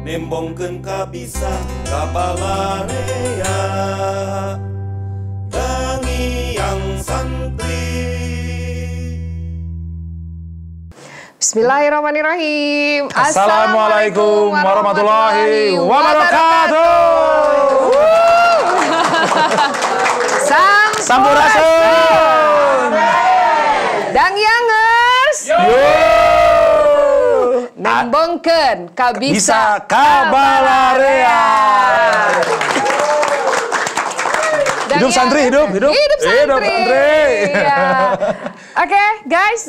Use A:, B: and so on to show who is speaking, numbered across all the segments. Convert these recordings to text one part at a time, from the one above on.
A: nembongkeun kabisa ka
B: dangi yang santri
C: Bismillahirrahmanirrahim Assalamualaikum warahmatullahi wabarakatuh Sang Sampurasun Dang Yangers Nembongken Bisa kabalarea.
A: Dan hidup santri, hidup, hidup. Hidup santri. Hidup santri. Ya. Oke,
C: okay, guys.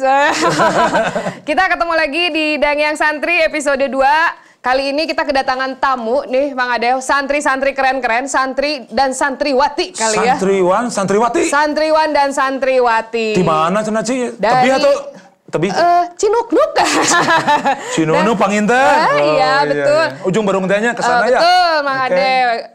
C: kita ketemu lagi di Dangyang Santri episode 2. Kali ini kita kedatangan tamu nih bang Adeo, santri-santri keren-keren, santri dan santriwati kali ya.
A: Santriwan, santriwati.
C: Santriwan dan santriwati. Di
A: mana sih Dari... Tapi atau ya, tapi uh, eh, cinuk-nuk. Cinunuk panginten. Uh, ah, iya, oh, iya, betul. Iya, iya. Ujung baru tehnya ke sana uh, ya. Betul, Mang okay. Ade.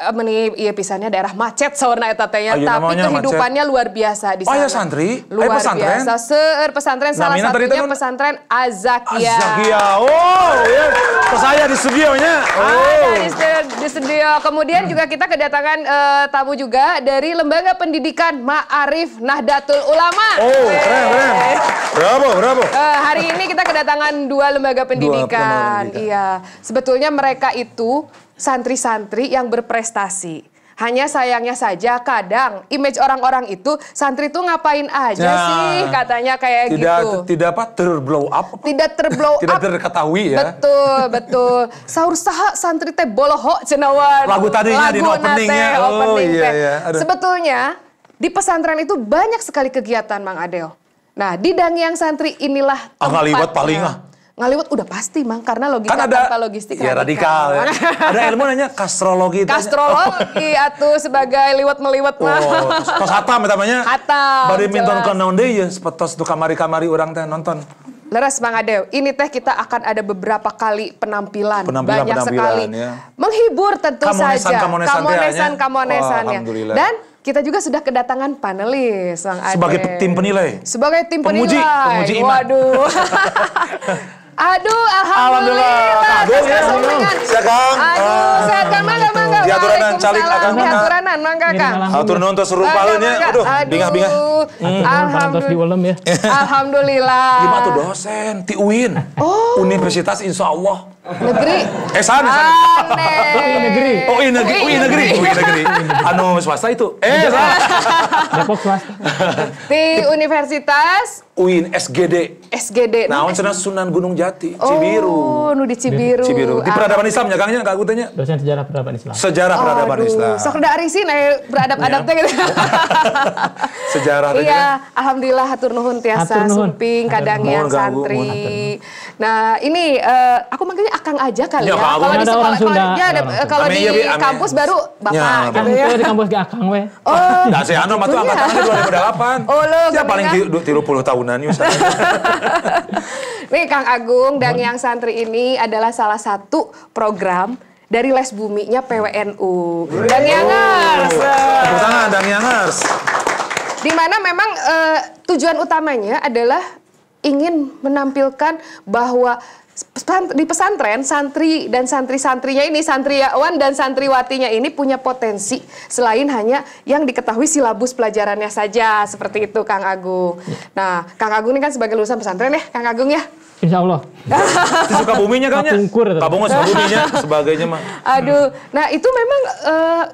C: Eh, meni iya pisannya daerah macet sawarna eta teh ya. oh, iya, tapi kehidupannya macet. luar biasa di oh, iya, sana. Oh, ya santri. Luar Ayo, pesantren. biasa. Seueur pesantren nah, salah satunya temen... pesantren Azakia. Azakia. Oh, iya. Yeah. saya
A: di nya ah, Oh. Ada di, studio,
C: di studio. Kemudian hmm. juga kita kedatangan uh, tamu juga dari Lembaga Pendidikan Ma'arif Nahdlatul Ulama. Oh, keren,
A: keren. Bravo, bravo
C: uh, hari ini kita kedatangan dua lembaga pendidikan. Dua Iya, sebetulnya mereka itu santri-santri yang berprestasi. Hanya sayangnya saja kadang image orang-orang itu santri itu ngapain aja ya, sih katanya kayak tidak, gitu.
A: Tidak apa terblow up. Tidak terblow up. Tidak terketahui ya.
C: Betul, betul. Sahur saha santri teh boloho cenawan. Lagu tadinya Lagu di openingnya. oh, opening iya, iya. Sebetulnya di pesantren itu banyak sekali kegiatan Mang Adeo. Nah, di Dangyang Santri inilah ah, tempatnya. Ah, ngaliwat paling ah. Ngaliwat udah pasti mang karena logika kan ada, tanpa logistik ya radikal. radikal. Ya. ada ilmu
A: nanya kastrologi. Kastrologi
C: oh. atau sebagai liwat meliwat Mang. Oh, tos hatam
A: ya, namanya. Hatam. Badminton ke naon deh, ya sepetos tuh kamari-kamari orang teh nonton.
C: Leres Mang Adew, ini teh kita akan ada beberapa kali penampilan, penampilan banyak penampilan, sekali. Ya. Menghibur tentu kamonesan, saja. Kamonesan, kamonesan, kamonesan, kamonesan, kamonesan, Alhamdulillah. Dan kita juga sudah kedatangan panelis, Bang Ade. Sebagai tim penilai. Sebagai tim pemuji, penilai. pemuji, iman. Waduh. Aduh, alhamdulillah. Alhamdulillah. Kang. Sehat Kang. Aduh, ah. sehat Kang. Mangga, mangga. aturanan calik Di aturanan mangga Kang. Atur nonton seru suruh Aduh, bingah-bingah. Alhamdulillah. Ya. Alhamdulillah. Lima tuh dosen,
A: ti Oh. Universitas Insya Allah. Negeri. Eh sana, sana. UI oh, negeri. Oh, UI iya, negeri. UI oh, iya, negeri. UI oh, iya, negeri. Anu swasta itu. Eh sana Depok swasta.
C: Di Universitas
A: UIN SGD.
C: SGD. Nah,
A: cenah Sunan Gunung Jati, Cibiru.
C: Oh, nu di Cibiru. Cibiru. Di ah. peradaban
A: Islam ya, kangnya kagak aku tanya. Dosen sejarah peradaban Islam. Sejarah peradaban Islam. Sok
C: da arisin eh beradab-adab teh gitu.
A: Sejarah Iya,
C: alhamdulillah hatur nuhun tiasa sumping kadang yang santri. Nah, ini eh, aku manggilnya akang aja kali ya. ya. Kalau ada sekolah, orang Sunda. Ya, ada, kalau di iya, kampus baru bapak ya, gitu
A: ya. di kampus gak akang we. Oh. Nah, ano saya anu mah tuh iya. angkatannya 2008. Oh, lo. Ya paling 30 tahunan yuk.
C: Nih Kang Agung dan yang santri ini adalah salah satu program dari les buminya PWNU. Dan
A: Yangers. Tepuk tangan Dan Yangers.
C: Di mana memang eh, tujuan utamanya adalah ingin menampilkan bahwa di pesantren santri dan santri-santrinya ini santriawan dan santriwatinya ini punya potensi selain hanya yang diketahui silabus pelajarannya saja seperti itu Kang Agung. Nah, Kang Agung ini kan sebagai lulusan pesantren ya, Kang Agung ya.
A: Insya Allah. suka buminya kan ya? Kabungnya, buminya, sebagainya mah.
C: Aduh, nah itu memang uh,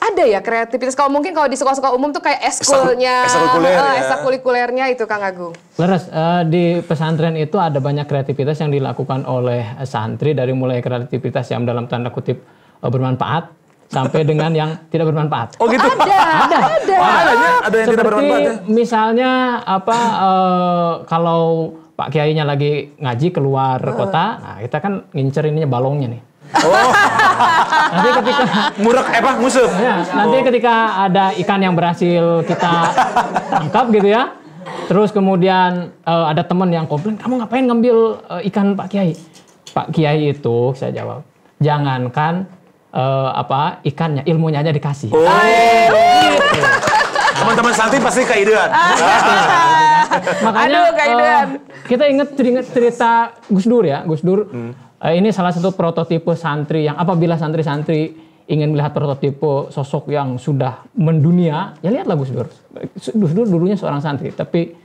C: ada ya kreativitas. Kalau mungkin kalau di sekolah-sekolah umum tuh kayak eskulnya, ekstrakurikulernya eh, ya. itu Kang Agung.
D: Leres, uh, di pesantren itu ada banyak kreativitas yang dilakukan oleh eh, santri dari mulai kreativitas yang dalam tanda kutip uh, bermanfaat sampai dengan yang tidak bermanfaat. Oh gitu. Ada. Ada. Ada, oh, ada, yang Seperti tidak bermanfaat. Ya? misalnya apa uh, kalau Pak Kiainya lagi ngaji keluar uh. kota, nah kita kan ngincer ininya balongnya nih. Oh. nanti ketika murek eh, apa musuh. Ya, nanti oh. ketika ada ikan yang berhasil kita tangkap gitu ya. Terus kemudian uh, ada teman yang komplain, "Kamu ngapain ngambil uh, ikan Pak Kiai?" Pak Kiai itu saya jawab, "Jangankan uh, apa ikannya, ilmunya aja dikasih." Oh. Gitu. Teman-teman santri
A: pasti keidean.
D: Ah. Makanya Aduh, keidean. Uh, kita inget cerita Gus Dur ya, Gus Dur. Hmm Eh, ini salah satu prototipe santri yang apabila santri-santri ingin melihat prototipe sosok yang sudah mendunia, ya lihatlah Gus Dur. Gus Dur dulunya seorang santri, tapi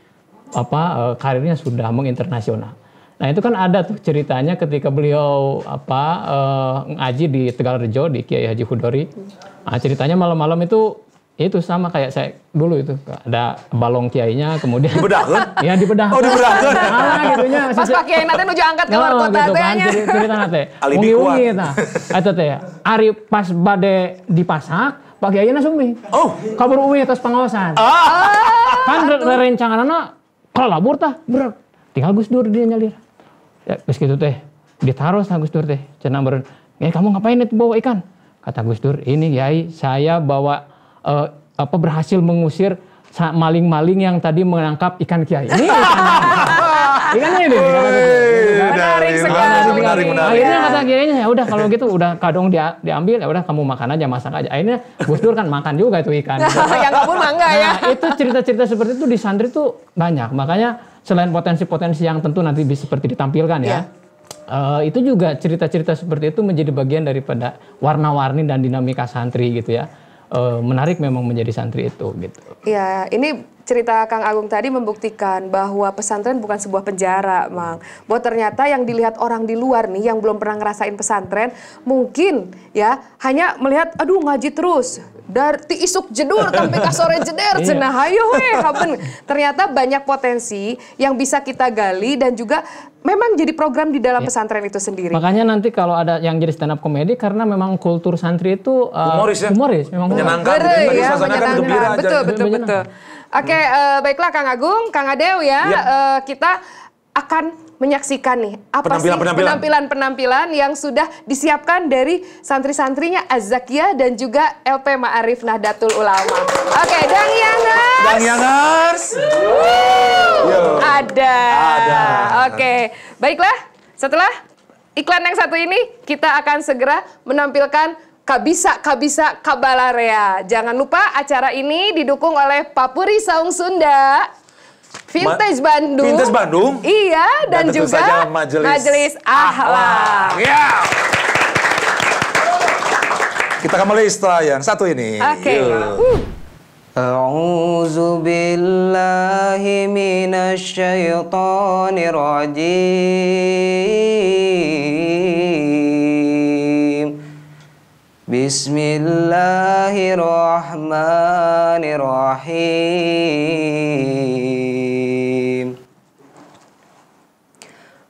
D: apa eh, karirnya sudah menginternasional. Nah itu kan ada tuh ceritanya ketika beliau apa uh, ngaji di Tegal Rejo di Kiai Haji Hudori. Nah, ceritanya malam-malam itu itu sama kayak saya dulu itu ada balong kiainya kemudian dibedahkan ya dibedahkan oh dibedahkan malah gitunya pas pakai nanti nuju angkat keluar oh, no, kota gitu, kan, cerita nanti ungi ungi nah itu teh ari pas bade dipasak pakai aja sumi oh kabur ungi atas pengawasan ah. kan rencana nana kalau labur tah berat tinggal Gus Dur dia nyalir ya gus gitu teh ditaruh sama Gus Dur teh cenang beren ya eh, kamu ngapain itu bawa ikan kata Gus Dur ini yai saya bawa uh, apa berhasil mengusir maling-maling yang tadi menangkap ikan kiai. Ini ikan ini. Menarik sekali. Menarik, menarik. Akhirnya kata kiainya ya udah kalau gitu udah kadung dia diambil ya udah kamu makan aja masak aja. Akhirnya Gus Dur kan makan juga itu ikan. yang kamu mangga ya. Nah, itu cerita-cerita seperti itu di santri tuh banyak. Makanya selain potensi-potensi yang tentu nanti bisa seperti ditampilkan ya. Uh, itu juga cerita-cerita seperti itu menjadi bagian daripada warna-warni dan dinamika santri gitu ya Eh, menarik memang menjadi santri itu gitu.
C: Iya, ini cerita Kang Agung tadi membuktikan bahwa pesantren bukan sebuah penjara, Mang. Bahwa ternyata yang dilihat orang di luar nih yang belum pernah ngerasain pesantren, mungkin ya hanya melihat aduh ngaji terus dari isuk jedur sampai sore jeder cenah iya. hayo we Ternyata banyak potensi yang bisa kita gali dan juga memang jadi program di dalam ya. pesantren itu sendiri.
D: Makanya nanti kalau ada yang jadi stand up komedi, karena memang kultur santri itu uh, humoris ya. Humoris memang menyenangkan. Humoris. Gitu ya, ya, menyenangkan. Betul, gitu. betul,
C: betul. Oke, hmm. uh, baiklah Kang Agung, Kang Adeu ya, ya. Uh, kita akan menyaksikan nih apa penampilan, sih penampilan-penampilan yang sudah disiapkan dari santri-santrinya Azakia dan juga LP Ma'arif Nahdlatul Ulama. Oke, okay, Dang Yangers. Dang Yangers. Ada. Ada. Oke, okay. baiklah. Setelah iklan yang satu ini, kita akan segera menampilkan Kabisa Kabisa Kabalarea. Jangan lupa acara ini didukung oleh Papuri Saung Sunda. Vintage Bandung. Vintage Bandung. Iya, dan, dan juga saja majelis, majelis ahlak. Ya. Yeah.
E: Kita kembali setelah yang satu ini. Oke. Okay. Uh. أعوذ بالله من بسم الله الرحمن الرحيم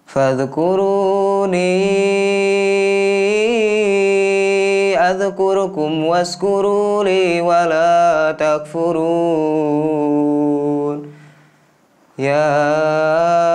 E: فاذكروني أذكركم واذكروا لي ولا تكفرون يا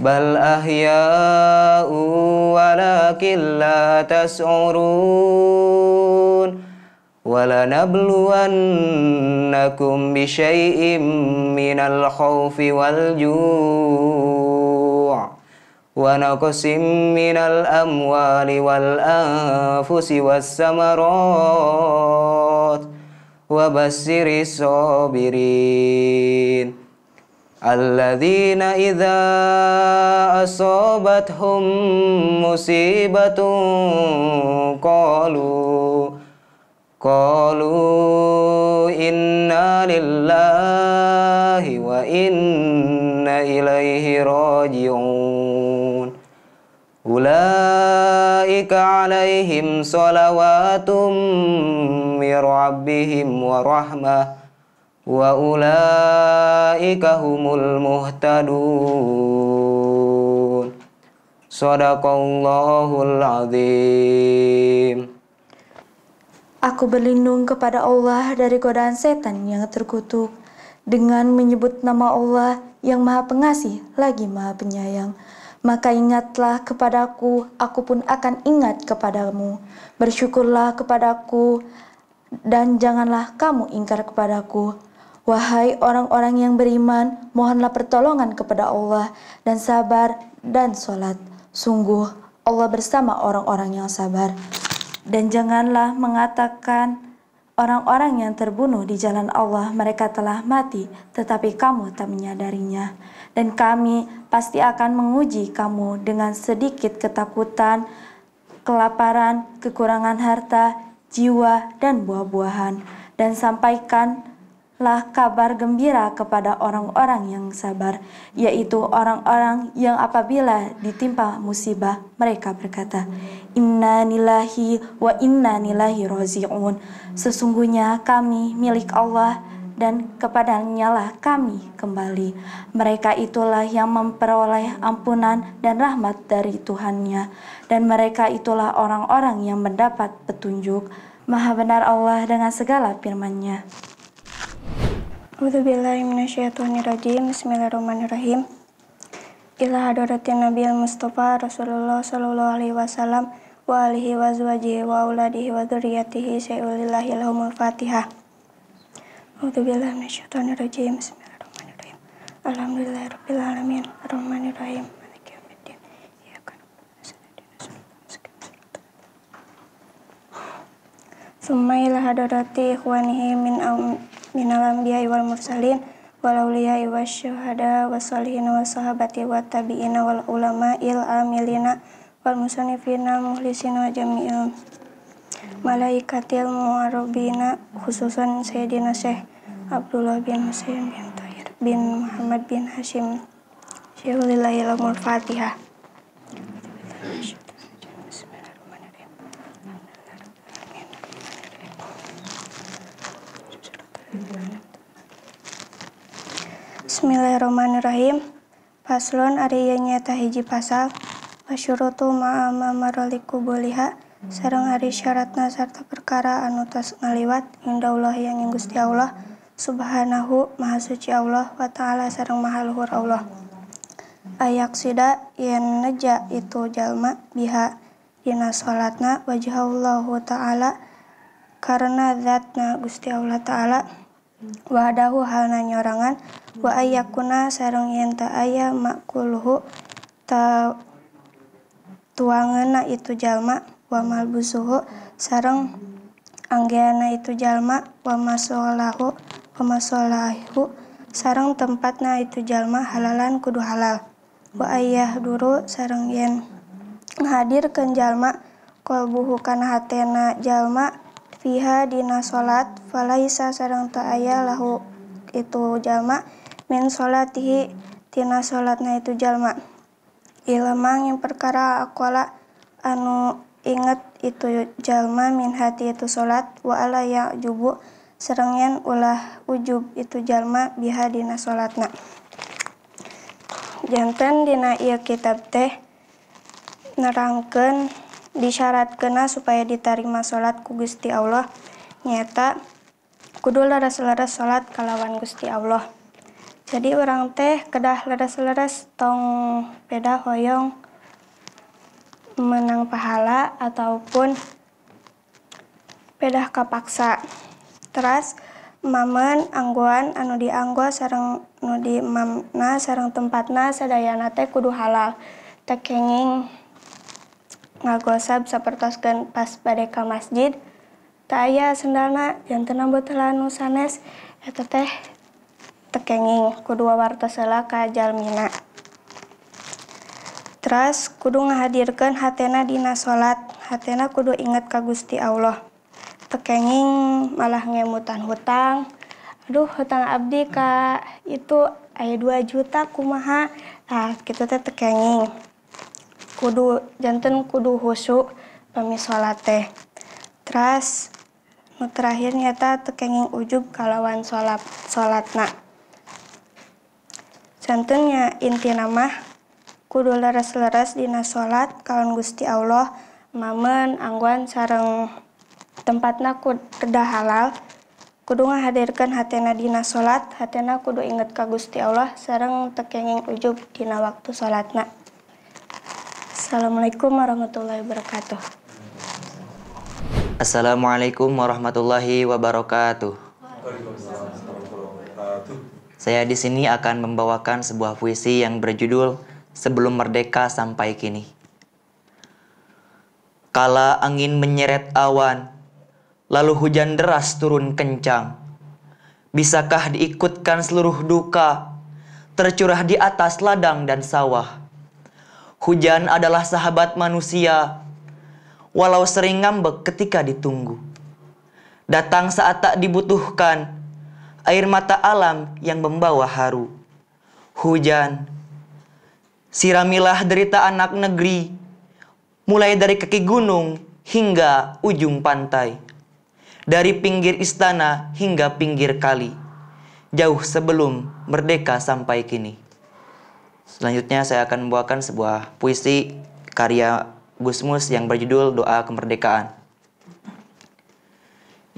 E: بل أحياء ولكن لا تسعرون ولنبلونكم بشيء من الخوف والجوع ونقص من الأموال والأنفس والثمرات وبشر الصابرين الذين إذا أصابتهم مصيبة قالوا قالوا إنا لله وإنا إليه راجعون أولئك عليهم صلوات من ربهم ورحمه wa ulaika humul muhtadun sadaqallahul azim
F: Aku berlindung kepada Allah dari godaan setan yang terkutuk dengan menyebut nama Allah yang Maha Pengasih lagi Maha Penyayang. Maka ingatlah kepadaku, aku pun akan ingat kepadamu. Bersyukurlah kepadaku, dan janganlah kamu ingkar kepadaku. Wahai orang-orang yang beriman, mohonlah pertolongan kepada Allah dan sabar dan sholat. Sungguh, Allah bersama orang-orang yang sabar. Dan janganlah mengatakan orang-orang yang terbunuh di jalan Allah, mereka telah mati, tetapi kamu tak menyadarinya. Dan kami pasti akan menguji kamu dengan sedikit ketakutan, kelaparan, kekurangan harta, jiwa, dan buah-buahan. Dan sampaikan lah kabar gembira kepada orang-orang yang sabar, yaitu orang-orang yang apabila ditimpa musibah, mereka berkata, Inna nilahi wa inna nilahi rozi'un. Sesungguhnya kami milik Allah dan kepadanya lah kami kembali. Mereka itulah yang memperoleh ampunan dan rahmat dari Tuhannya. Dan mereka itulah orang-orang yang mendapat petunjuk.
G: Maha benar Allah dengan segala firman-Nya. Bismillahirrahmanirrahim. Bismillahirrahmanirrahim. Ila hadratin Nabi Mustafa Rasulullah sallallahu alaihi wasallam wa alihi wa azwajihi wa auladihi wa dzurriyyatihi sayyulillahi lahumul Fatihah. A'udzu billahi minasyaitonir rajim. Bismillahirrahmanirrahim. Alhamdulillahirabbil alamin. Arrahmanirrahim. Maliki yaumiddin. Iyyaka na'budu ikhwanihi min minal anbiya'i wal mursalin wal awliya'i wasyuhada wassalihin wassahabati wattabi'ina wal ulama'il amilina wal musanifina muhlisin wa jami'il malaikatil mu'arabina khususan Sayyidina Syekh Abdullah bin Husain bin Tahir bin Muhammad bin Hashim Syekhulillahi Al-Fatihah. roman Irrahim pasun nyatahhiji pasal pasyutu ma mamaiku bolehliha sarung ari syaratna serta perkara an tas ngaliwat Indahallah yanging guststi Allah subhanahu ma suci Allah wa ta'ala sarung mahalluhur Allah ayayak sida yjak itu jalma bihakna salatna wajahallahu ta'ala karena zatna guststiya Allah ta'ala deadly Wah dahhu hal na nyoorangan buaya kuna sareng yen ta ayaahmakkulhu tau tuangan na itu jamak wamalbu suhu sareng ange na itu jamak pemaslahhu pemaslahhu sarang tempat na itu jalma halalan kudu halal Buayaah duru sareng yen haddir ke jalma qolbuhukana hatna jalma, punya pihadina salat Faisa serrang ta aya lahu itu jalma min salathitina salat na itu jalma I lemang yang perkara ako anu inget itu y jalma min hati itu salat waala ya jubu serengen ulah ugub itu jalma biha dina salat najannten dina iya kitab tehnerken disyarat kena supaya diterima salat ku Gusti Allah nyata kudu leres-leres salat kalawan Gusti Allah jadi orang teh kedah leres-leres tong beda hoyong menang pahala ataupun pedah kapaksa terus mamen angguan anu dianggo sarang anu di mamna sarang tempatna sadayana teh kudu halal tekenging ngagosab sapertoskeun pas bade masjid tak sendana sendalna janten ambot telah nu sanes eta ya teh tekenging kudu wartos heula ka jalmina terus kudu ngahadirkan hatena dina salat hatena kudu inget ka Gusti Allah tekenging malah ngemutan hutang aduh hutang abdi ka itu ayah 2 juta kumaha ah kita teh tekenging kudu jantan kudu husuk pami sholat teh terus nu terakhir nyata tekenging ujub kalawan sholat nak jantannya inti nama kudu leres-leres dina sholat kawan gusti Allah mamen angguan sarang tempatna kuda halal kudu ngahadirkan hatena dina sholat hatena kudu inget ka gusti Allah sarang tekenging ujub dina waktu nak. Assalamualaikum warahmatullahi wabarakatuh.
H: Assalamualaikum warahmatullahi wabarakatuh. Saya di sini akan membawakan sebuah puisi yang berjudul Sebelum Merdeka Sampai Kini. Kala angin menyeret awan, lalu hujan deras turun kencang. Bisakah diikutkan seluruh duka tercurah di atas ladang dan sawah? Hujan adalah sahabat manusia, walau sering ngambek ketika ditunggu. Datang saat tak dibutuhkan, air mata alam yang membawa haru. Hujan, siramilah derita anak negeri, mulai dari kaki gunung hingga ujung pantai. Dari pinggir istana hingga pinggir kali, jauh sebelum merdeka sampai kini. Selanjutnya saya akan membawakan sebuah puisi karya Gusmus yang berjudul Doa Kemerdekaan.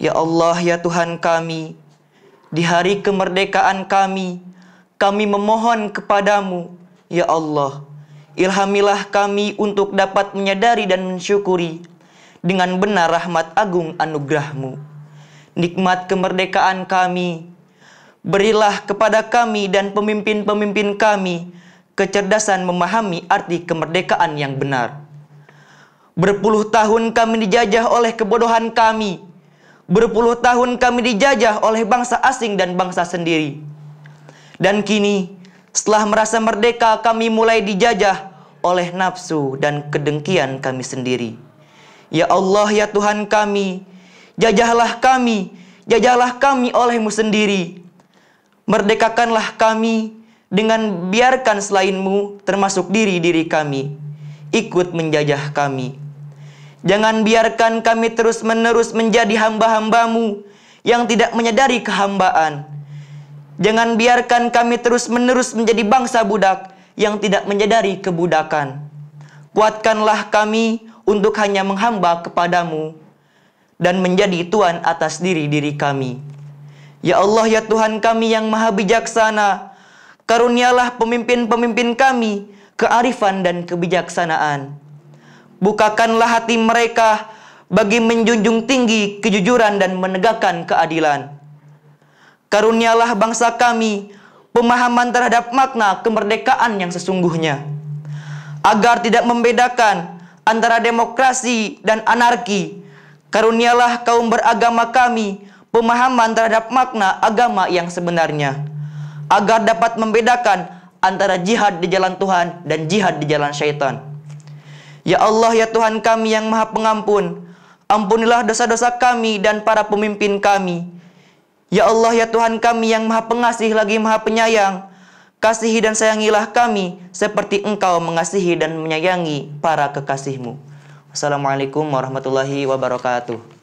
H: Ya Allah, ya Tuhan kami, di hari kemerdekaan kami, kami memohon kepadamu, ya Allah, ilhamilah kami untuk dapat menyadari dan mensyukuri dengan benar rahmat agung anugerahmu. Nikmat kemerdekaan kami, berilah kepada kami dan pemimpin-pemimpin kami kecerdasan memahami arti kemerdekaan yang benar. Berpuluh tahun kami dijajah oleh kebodohan kami. Berpuluh tahun kami dijajah oleh bangsa asing dan bangsa sendiri. Dan kini, setelah merasa merdeka, kami mulai dijajah oleh nafsu dan kedengkian kami sendiri. Ya Allah, ya Tuhan kami, jajahlah kami, jajahlah kami olehmu sendiri. Merdekakanlah kami, dengan biarkan selainmu termasuk diri-diri kami ikut menjajah kami. Jangan biarkan kami terus-menerus menjadi hamba-hambamu yang tidak menyadari kehambaan. Jangan biarkan kami terus-menerus menjadi bangsa budak yang tidak menyadari kebudakan. Kuatkanlah kami untuk hanya menghamba kepadamu dan menjadi tuan atas diri-diri kami. Ya Allah ya Tuhan kami yang maha bijaksana, Karunialah pemimpin-pemimpin kami kearifan dan kebijaksanaan. Bukakanlah hati mereka bagi menjunjung tinggi kejujuran dan menegakkan keadilan. Karunialah bangsa kami pemahaman terhadap makna kemerdekaan yang sesungguhnya, agar tidak membedakan antara demokrasi dan anarki. Karunialah kaum beragama kami pemahaman terhadap makna agama yang sebenarnya agar dapat membedakan antara jihad di jalan Tuhan dan jihad di jalan syaitan. Ya Allah, ya Tuhan kami yang maha pengampun, ampunilah dosa-dosa kami dan para pemimpin kami. Ya Allah, ya Tuhan kami yang maha pengasih lagi maha penyayang, kasihi dan sayangilah kami seperti engkau mengasihi dan menyayangi para kekasihmu. Wassalamualaikum warahmatullahi wabarakatuh.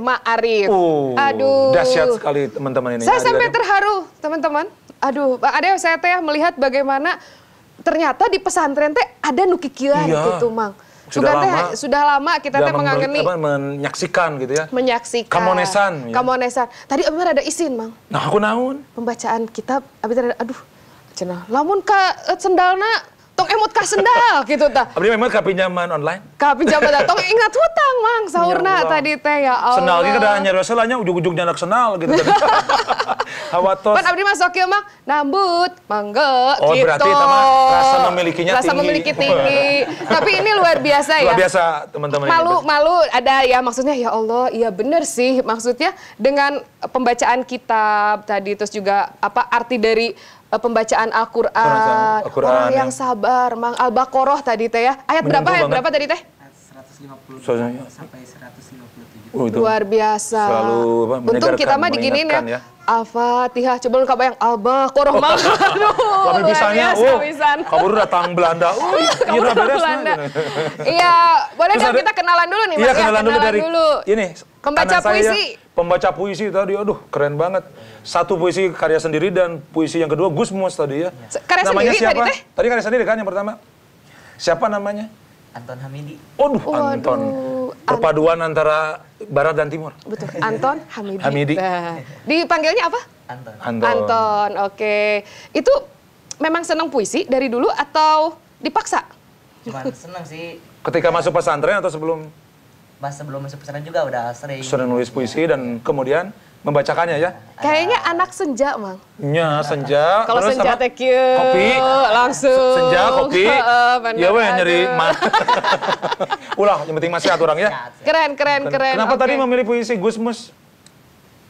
C: Ma'arif. Oh, Aduh. Dahsyat sekali
A: teman-teman ini. Saya sampai
C: terharu, teman-teman. Aduh, ada saya teh melihat bagaimana ternyata di pesantren teh ada nukikian iya. gitu, Mang. Sudah lama, teh, sudah lama kita teh mengangeni apa,
A: menyaksikan gitu ya.
C: Menyaksikan. Kamonesan. Ya. Kamonesan. Tadi Amir ada isin, Mang.
A: Nah, aku naon?
C: Pembacaan kitab, abis ada aduh, cenah. Lamun ke eh, sendalna tong emot ka sendal gitu tah.
A: Abdi memang ka pinjaman online. Ka pinjaman tong
C: ingat hutang mang sahurna ya tadi teh ya Allah. Sendal ge kada
A: nyaris wasalanya ujug-ujug nyandak sendal gitu tadi. Hawatos. Pan abdi
C: masuk ieu mang nambut mangge oh, gitu. Oh berarti tama rasa memilikinya rasa tinggi. Rasa memiliki tinggi. Tapi ini luar biasa ya. Luar biasa
A: teman-teman. Malu ini.
C: malu ada ya maksudnya ya Allah iya bener sih maksudnya dengan pembacaan kitab tadi terus juga apa arti dari Eh, pembacaan Al-Quran, Al orang yang ya. sabar, Mang Al-Baqarah tadi teh ya. Ayat berapa ayat banget. berapa tadi teh?
A: 150 sampai 157. Oh, Luar biasa. Selalu apa, Untung kita mah diginin ya. ya.
C: Al-Fatihah, coba lu kabayang Al-Baqarah Mang. Tapi bisanya, oh, kabur datang Belanda. Oh, iya, kabur datang Belanda. Iya, boleh dong kita kenalan dulu nih iya, Mas. Iya, kenalan, dulu dari
A: ini. Pembaca puisi. pembaca puisi tadi, aduh keren banget satu puisi karya sendiri dan puisi yang kedua gus mus tadi ya. Karya namanya sendiri siapa? Tadi, teh? tadi karya sendiri kan yang pertama. Siapa namanya? Anton Hamidi. oh Waduh. Anton. Perpaduan antara barat dan timur.
C: Betul. Anton Hamidi. Hamidi. Nah, dipanggilnya apa?
A: Anton. Anton. Anton.
C: Oke. Okay. Itu memang senang puisi dari dulu atau dipaksa?
H: Cuman senang sih.
A: Ketika masuk pesantren atau sebelum?
H: Mas sebelum masuk pesantren juga udah sering. Sering
A: nulis puisi dan kemudian membacakannya ya.
H: Kayaknya anak senja, Mang.
A: Ya, senja. Kalau senja teh
C: Kopi. Langsung. Senja, kopi. Iya, ya weh nyeri.
A: Ulah, yang penting masih aturan ya.
C: Keren, keren, keren. Kenapa okay. tadi memilih
A: puisi Gusmus?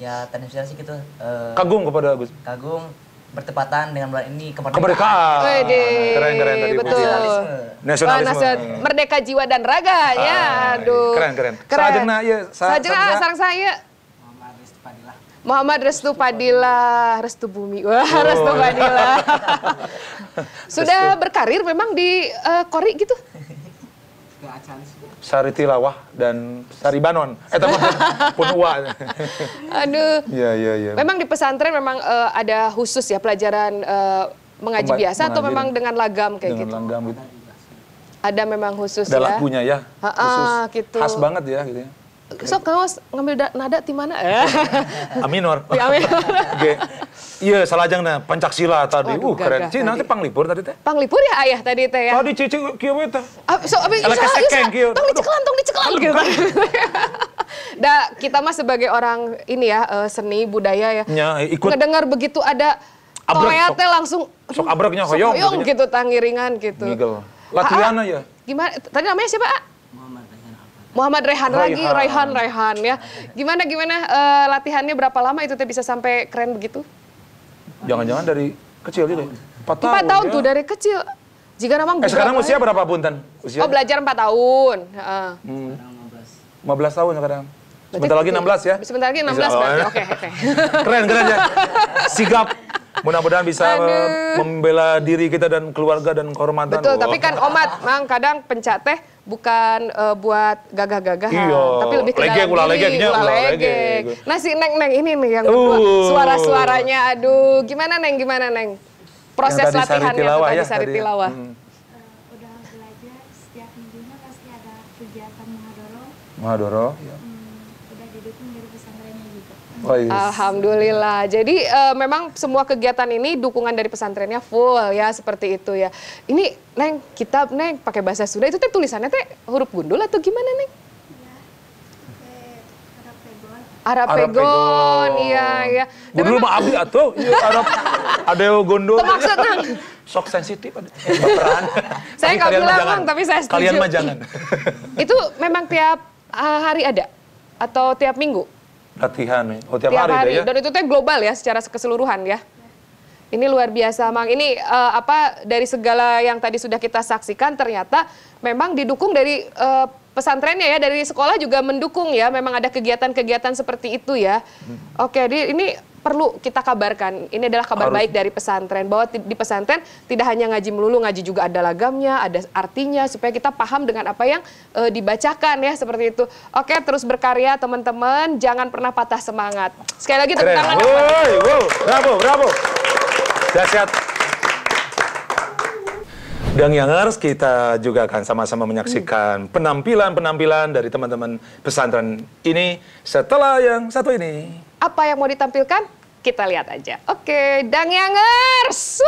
H: Ya, tadi sih gitu.
A: Uh, kagum kepada Gus. Kagum
H: bertepatan dengan bulan ini kemerdekaan. Kemerdekaan. Wede. Keren keren tadi.
A: Betul. Nasionalisme.
H: Nasionalisme. Nasional, merdeka jiwa
C: dan raga ah, ya. Aduh. Keren keren. keren. Sajengna ya. Sa sajengna sarang saya. Muhammad Restu Padilla, Restu Bumi, wah oh, Restu Padilla. Iya. Sudah Restu. berkarir memang di uh, Kori gitu?
A: Sari Tilawah dan Sari Banon. Eh teman uwa.
C: Aduh. Iya iya iya. Memang di pesantren memang uh, ada khusus ya pelajaran uh, mengaji biasa atau memang dengan lagam kayak dengan gitu? Dengan lagam gitu. Ada memang khusus ada ya. Ada lagunya ya. Ha -ha, khusus. Gitu. Khas banget
A: ya gitu ya sok
C: kaos ngambil nada di mana? Eh. Aminor. Di Aminor.
A: Iya, salajang nah Pancasila tadi. Waduh, uh, keren. Cina, nanti libur tadi teh.
C: libur ya ayah tadi teh ya. Tadi cici kieu we teh. Ah, so abi So, kieu. Tong dicekelan, tong dicekelan gitu. Da, kita mah sebagai orang ini ya, eh, seni budaya ya. Ya, ikut. Ngedengar begitu ada Korea teh langsung hmm, sok abreknya hoyong. Hoyong gitu tangiringan gitu. Latihan ya. Gimana? Tadi namanya siapa, Muhammad Rehan lagi, Rehan Rehan ya. Gimana gimana uh, latihannya berapa lama itu teh bisa sampai keren begitu?
A: Jangan-jangan dari kecil gitu. empat 4 tahun. 4 tahun ya. tuh dari
C: kecil. Jika namang eh, sekarang eh. usia ya. berapa
A: Buntan? Usia? Oh, belajar
C: empat tahun. Uh.
A: Hmm. 15 tahun sekarang. Sebentar lagi 16 ya? Sebentar lagi 16 berarti. Oke,
C: oke. Keren, keren
A: ya. Sigap. Mudah-mudahan bisa Aduh. membela diri kita dan keluarga dan kehormatan. Betul, wow. tapi kan Omat,
C: Mang, kadang pencak teh bukan uh, buat gagah gagah iya. tapi lebih ke legeng, ulah legengnya, ulah legeng. legeng. Nah si Neng Neng ini nih yang uh. suara-suaranya, aduh, gimana Neng, gimana Neng? Proses yang latihannya sari tilawah, ya, sari ya. tilawah. Hmm. Uh, udah
F: belajar setiap minggunya pasti ada
B: kegiatan Mahadoro.
A: Mahadoro,
C: ya.
B: Oh, yes. Alhamdulillah.
C: Jadi uh, memang semua kegiatan ini dukungan dari pesantrennya full ya seperti itu ya. Ini neng kitab neng pakai bahasa Sunda itu teh tulisannya teh
A: huruf gundul atau gimana neng?
C: Iya, Arab Pegon, iya iya.
A: Gundul mah Abi atau iya Arab ada gundul? Maksud Sok sensitif ada eh, peran.
C: saya nggak bilang Bang, tapi saya setuju. Kalian mah jangan. itu memang tiap eh, hari ada atau tiap minggu?
A: latihan nih. Oh, tiap, tiap hari, hari. Ya? Dan
C: itu teh global ya secara keseluruhan ya. Ini luar biasa, Mang. Ini uh, apa dari segala yang tadi sudah kita saksikan ternyata memang didukung dari uh, pesantrennya ya, dari sekolah juga mendukung ya. Memang ada kegiatan-kegiatan seperti itu ya. Hmm. Oke, di, ini perlu kita kabarkan. Ini adalah kabar Harus. baik dari pesantren bahwa di pesantren tidak hanya ngaji melulu, ngaji juga ada lagamnya, ada artinya supaya kita paham dengan apa yang e, dibacakan ya seperti itu. Oke, terus berkarya teman-teman, jangan pernah patah semangat. Sekali lagi tepuk tangan. Woi,
A: wow, bravo, Sehat-sehat. Dan yang harus kita juga akan sama-sama menyaksikan hmm. penampilan-penampilan dari teman-teman pesantren ini setelah yang satu ini.
C: Apa yang mau ditampilkan? Kita lihat aja. Oke, Dang Yangers.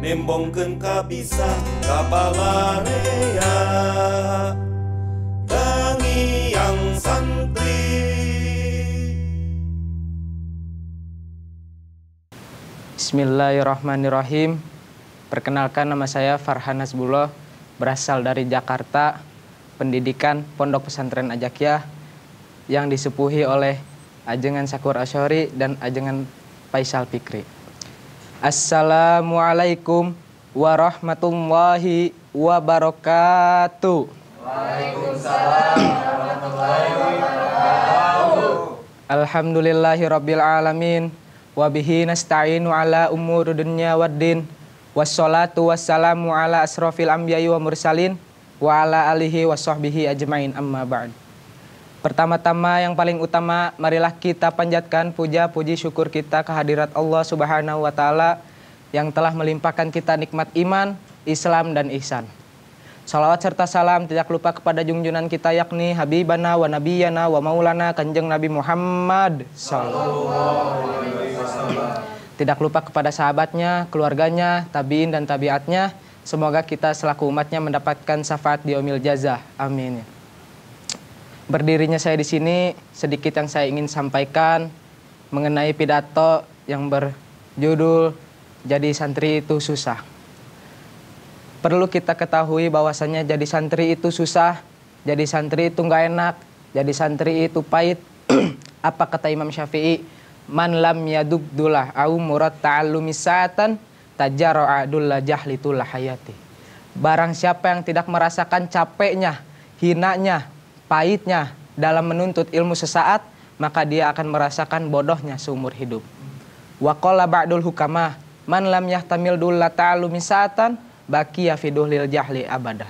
A: Nembongkeun kabisa kabalarea
B: Dangi yang santri
I: Bismillahirrahmanirrahim. Perkenalkan nama saya Farhan Nasbullah, berasal dari Jakarta pendidikan Pondok Pesantren Ajakiah yang disepuhi oleh Ajengan Sakur Asyori dan Ajengan Faisal Fikri. Assalamualaikum warahmatullahi wabarakatuh.
B: Waalaikumsalam warahmatullahi wabarakatuh.
I: Alhamdulillahi rabbil alamin wa bihi nasta'inu ala umuri dunya waddin. Wassalatu wassalamu ala asrofil anbiya'i wa mursalin wa ala alihi wa sahbihi ajmain amma ba'd. Pertama-tama yang paling utama marilah kita panjatkan puja puji syukur kita kehadirat Allah Subhanahu wa taala yang telah melimpahkan kita nikmat iman, Islam dan ihsan. Salawat serta salam tidak lupa kepada junjunan kita yakni Habibana wa Nabiyana wa Maulana Kanjeng Nabi Muhammad Tidak lupa kepada sahabatnya, keluarganya, tabiin dan tabiatnya, Semoga kita selaku umatnya mendapatkan syafaat di Omil Jazah. Amin. Berdirinya saya di sini, sedikit yang saya ingin sampaikan mengenai pidato yang berjudul Jadi Santri Itu Susah. Perlu kita ketahui bahwasannya jadi santri itu susah, jadi santri itu nggak enak, jadi santri itu pahit. Apa kata Imam Syafi'i? Man lam yadubdullah au murad ta'allumi sa'atan tajara adulla jahlitulah hayati. Barang siapa yang tidak merasakan capeknya, hinanya, pahitnya dalam menuntut ilmu sesaat, maka dia akan merasakan bodohnya seumur hidup. Wa qala ba'dul hukama man lam yahtamil dulla ta'alu misatan baqiya fi jahli abada.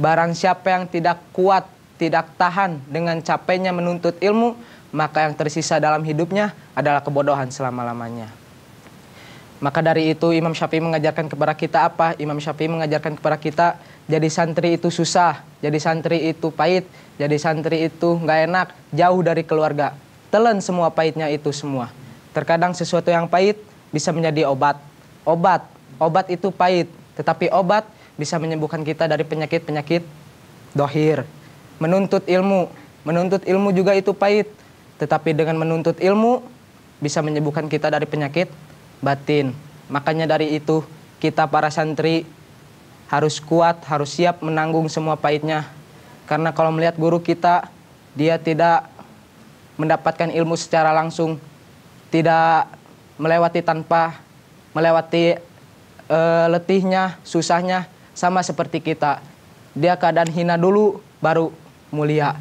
I: Barang siapa yang tidak kuat, tidak tahan dengan capeknya menuntut ilmu, maka yang tersisa dalam hidupnya adalah kebodohan selama-lamanya. Maka dari itu Imam Syafi'i mengajarkan kepada kita apa? Imam Syafi'i mengajarkan kepada kita jadi santri itu susah, jadi santri itu pahit, jadi santri itu nggak enak, jauh dari keluarga. Telan semua pahitnya itu semua. Terkadang sesuatu yang pahit bisa menjadi obat. Obat, obat itu pahit, tetapi obat bisa menyembuhkan kita dari penyakit-penyakit dohir. Menuntut ilmu, menuntut ilmu juga itu pahit, tetapi dengan menuntut ilmu bisa menyembuhkan kita dari penyakit batin. Makanya dari itu, kita para santri harus kuat, harus siap menanggung semua pahitnya. Karena kalau melihat guru kita, dia tidak mendapatkan ilmu secara langsung, tidak melewati tanpa melewati e, letihnya, susahnya sama seperti kita. Dia keadaan hina dulu baru mulia.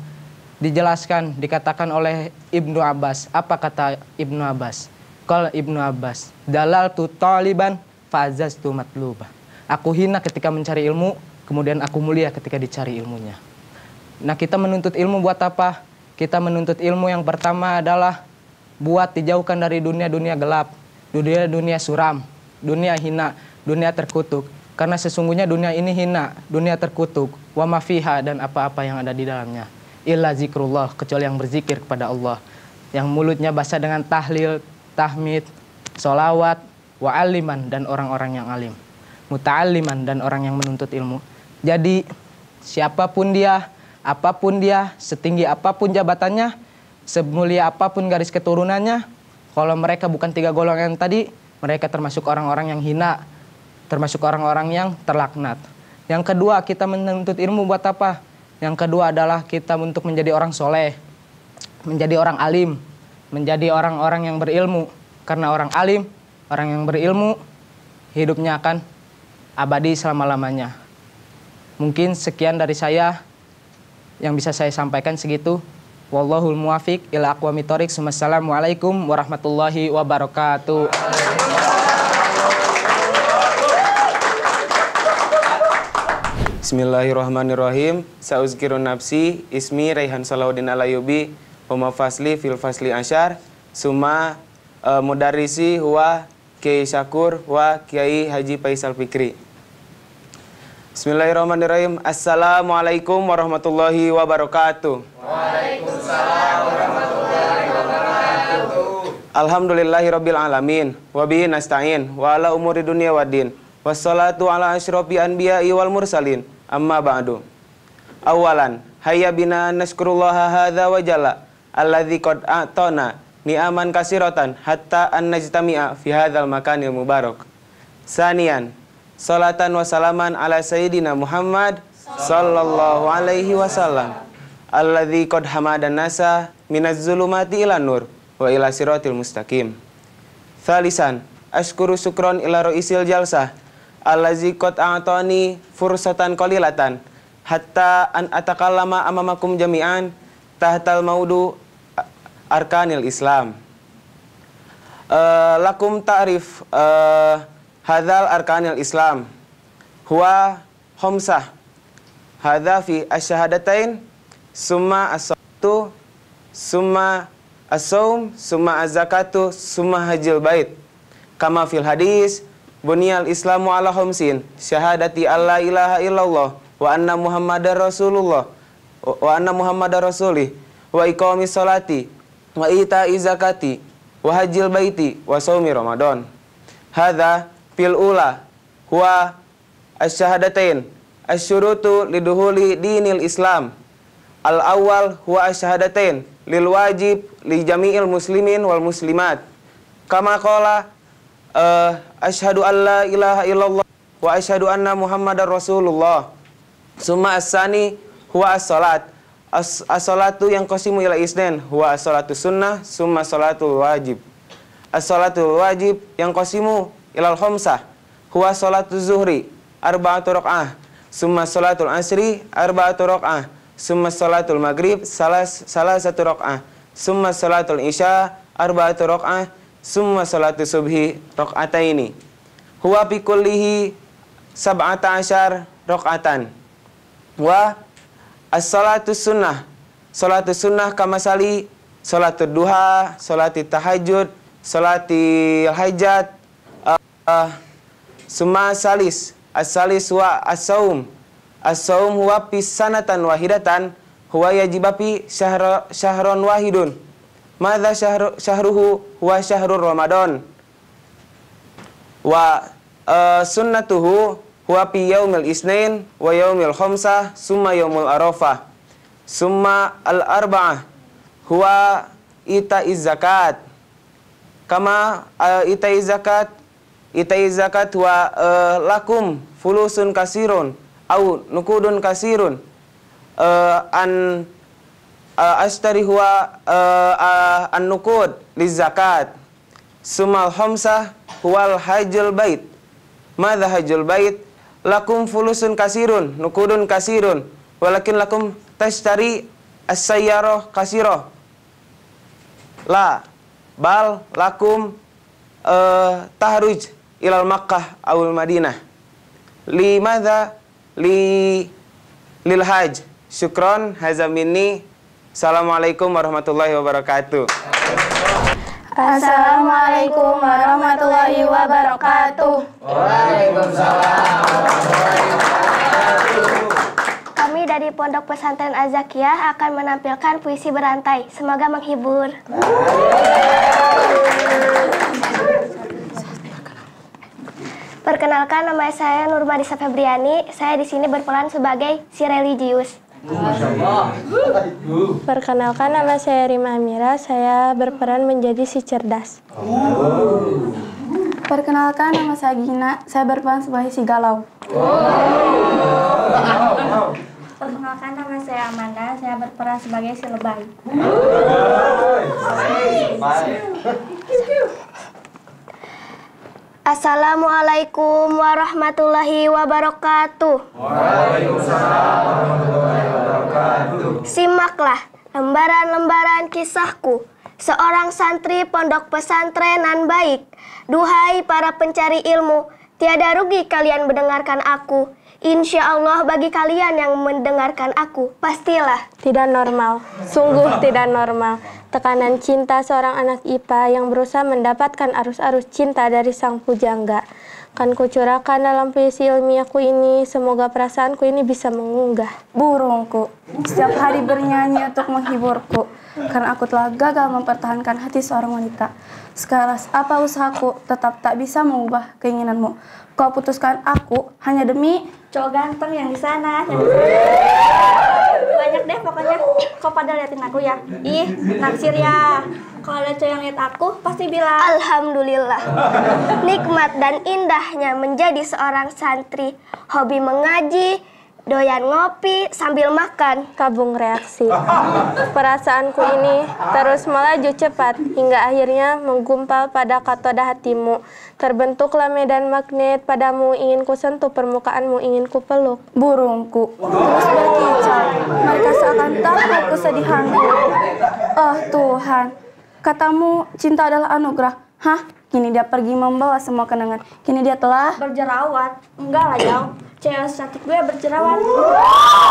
I: Dijelaskan, dikatakan oleh Ibnu Abbas. Apa kata Ibnu Abbas? Kol Ibnu Abbas, dalal tu taliban fazas tu matluba. Aku hina ketika mencari ilmu, kemudian aku mulia ketika dicari ilmunya. Nah kita menuntut ilmu buat apa? Kita menuntut ilmu yang pertama adalah buat dijauhkan dari dunia-dunia gelap, dunia-dunia suram, dunia hina, dunia terkutuk. Karena sesungguhnya dunia ini hina, dunia terkutuk, wa mafiha dan apa-apa yang ada di dalamnya. Illa zikrullah, kecuali yang berzikir kepada Allah. Yang mulutnya basah dengan tahlil, tahmid, solawat, wa'aliman dan orang-orang yang alim. Muta'aliman dan orang yang menuntut ilmu. Jadi siapapun dia, apapun dia, setinggi apapun jabatannya, semulia apapun garis keturunannya, kalau mereka bukan tiga golongan yang tadi, mereka termasuk orang-orang yang hina, termasuk orang-orang yang terlaknat. Yang kedua, kita menuntut ilmu buat apa? Yang kedua adalah kita untuk menjadi orang soleh, menjadi orang alim, menjadi orang-orang yang berilmu. Karena orang alim, orang yang berilmu, hidupnya akan abadi selama-lamanya. Mungkin sekian dari saya yang bisa saya sampaikan segitu. Wallahul muwafiq ila aqwamit thoriq. Wassalamualaikum warahmatullahi wabarakatuh.
J: Bismillahirrahmanirrahim. Sauzkirun nafsi, ismi Raihan Salahuddin Alayubi huma fasli fil fasli ashar suma uh, eh, mudarisi huwa Kiai Syakur wa Kiai Haji Faisal Fikri. Bismillahirrahmanirrahim. Assalamualaikum warahmatullahi wabarakatuh.
F: Waalaikumsalam warahmatullahi wabarakatuh.
J: Alhamdulillahirabbil alamin wa bihi nasta'in wa ala umuri dunia waddin. Wassalatu ala asyrofil anbiya'i wal mursalin. Amma ba'du. Awalan, hayya bina nasykurullaha hadza wa jalla alladzi qad atona ni'aman kasirotan hatta an najtami'a fi hadzal makanil mubarak. Sanian, salatan wa salaman ala sayyidina Muhammad sallallahu alaihi wasallam alladzi qad hamadan nasa minaz zulumati ila nur wa ila siratil mustaqim. Thalisan, ashkuru syukron ila roisil jalsah allazi qad a'tani fursatan kolilatan hatta an atakallama amamakum jami'an tahtal maudu arkanil Islam. Uh, lakum ta'rif uh, eh, hadal arkanil Islam. Huwa homsah. Hadha fi asyhadatain summa as-sawtu summa as-sawm summa az-zakatu summa hajil bait. Kama fil hadis Bunyal Islamu ala homsin syahadati alla ilaha illallah wa anna muhammadar rasulullah wa anna muhammadar rasulih wa iqamis salati wa ita izakati wa hajil baiti wa saumi ramadan hadza fil ula huwa asyhadatain asyurutu liduhuli dinil islam al awal huwa asyhadatain lil wajib li jami'il muslimin wal muslimat kama qala uh, eh, asyhadu alla ilaha illallah wa asyhadu anna muhammadar rasulullah summa asani huwa as-salat As salatu yang qasimu ila isnin huwa as-salatu sunnah summa salatu wajib. As-salatu wajib yang qasimu ila al-khamsah huwa salatu zuhri arba'atu raq'ah summa salatul asri arba'atu raq'ah summa salatul maghrib salas salas satu raq'ah summa salatul isya arba'atu raq'ah summa salatu subhi raq'ataini huwa fi kullihi sab'ata asyar raq'atan wa As-salatu sunnah. Salatu sunnah kamasali salatu duha, salati tahajud, salati hajat, uh, uh, suma salis, as-salis wa as-saum. As-saum huwa pisanatan wahidatan, huwa yajibapi syahra, syahron wahidun. Mada syahru, syahruhu huwa syahrul Ramadan. Wa uh, sunnatuhu wa fi yaumil isnain wa yaumil khamsah summa yaumul arafah summa al arba'ah huwa ita zakat kama eh, ita zakat ita zakat wa uh, eh, lakum fulusun kasirun au nukudun kasirun uh, an uh, ashtari huwa uh, uh, an nukud lizakat sumal khamsah huwal hajjul bait madha hajjul bait lakum fulusun kasirun nukudun kasirun walakin lakum tes cari sayyaroh kasiroh la bal lakum uh, tahruj ilal makkah awal madinah limadha li lil haj syukron hazamini assalamualaikum warahmatullahi wabarakatuh
K: Assalamualaikum warahmatullahi wabarakatuh.
B: Waalaikumsalam
L: Kami dari Pondok Pesantren Azakia akan menampilkan puisi berantai. Semoga menghibur. Perkenalkan nama saya Nurmadisa Febriani. Saya di sini berperan sebagai si religius. Perkenalkan nama saya Rima Amira, saya berperan
M: menjadi si cerdas.
B: Oh.
M: Perkenalkan nama saya Gina, saya berperan sebagai si galau.
B: Perkenalkan nama
M: saya Amanda, saya berperan sebagai si lebay.
L: Assalamualaikum warahmatullahi wabarakatuh. Waalaikumsalam
B: warahmatullahi wabarakatuh.
L: Simaklah lembaran-lembaran kisahku, seorang santri pondok pesantrenan baik. Duhai para pencari ilmu, tiada rugi kalian mendengarkan aku. Insya Allah bagi kalian yang mendengarkan aku, pastilah. Tidak normal, sungguh tidak normal tekanan cinta seorang
K: anak IPA yang berusaha mendapatkan arus-arus cinta dari sang pujangga. Kan kucurahkan dalam puisi ilmiahku ini, semoga perasaanku ini bisa mengunggah. Burungku,
M: setiap hari bernyanyi untuk menghiburku, karena aku telah gagal mempertahankan hati seorang wanita. Sekarang apa usahaku, tetap tak bisa mengubah keinginanmu kau putuskan aku hanya demi cowok ganteng yang di sana. Banyak deh pokoknya.
L: Kau pada liatin aku ya. Ih, naksir ya. Kalau ada cowok yang lihat aku, pasti bilang Alhamdulillah. Nikmat dan indahnya menjadi seorang santri. Hobi mengaji, doyan ngopi sambil makan. Kabung reaksi. Perasaanku ini terus melaju cepat hingga
K: akhirnya menggumpal pada katoda hatimu Terbentuklah medan magnet padamu ingin ku sentuh permukaanmu ingin ku peluk.
M: Burungku
K: terus berkicau.
M: Mereka seakan sedih kesedihanku. Oh Tuhan, katamu cinta adalah anugerah. Hah? Kini dia pergi membawa semua kenangan. Kini dia telah berjerawat. Enggak lah, Jauh. Cewek cantik gue berjerawat.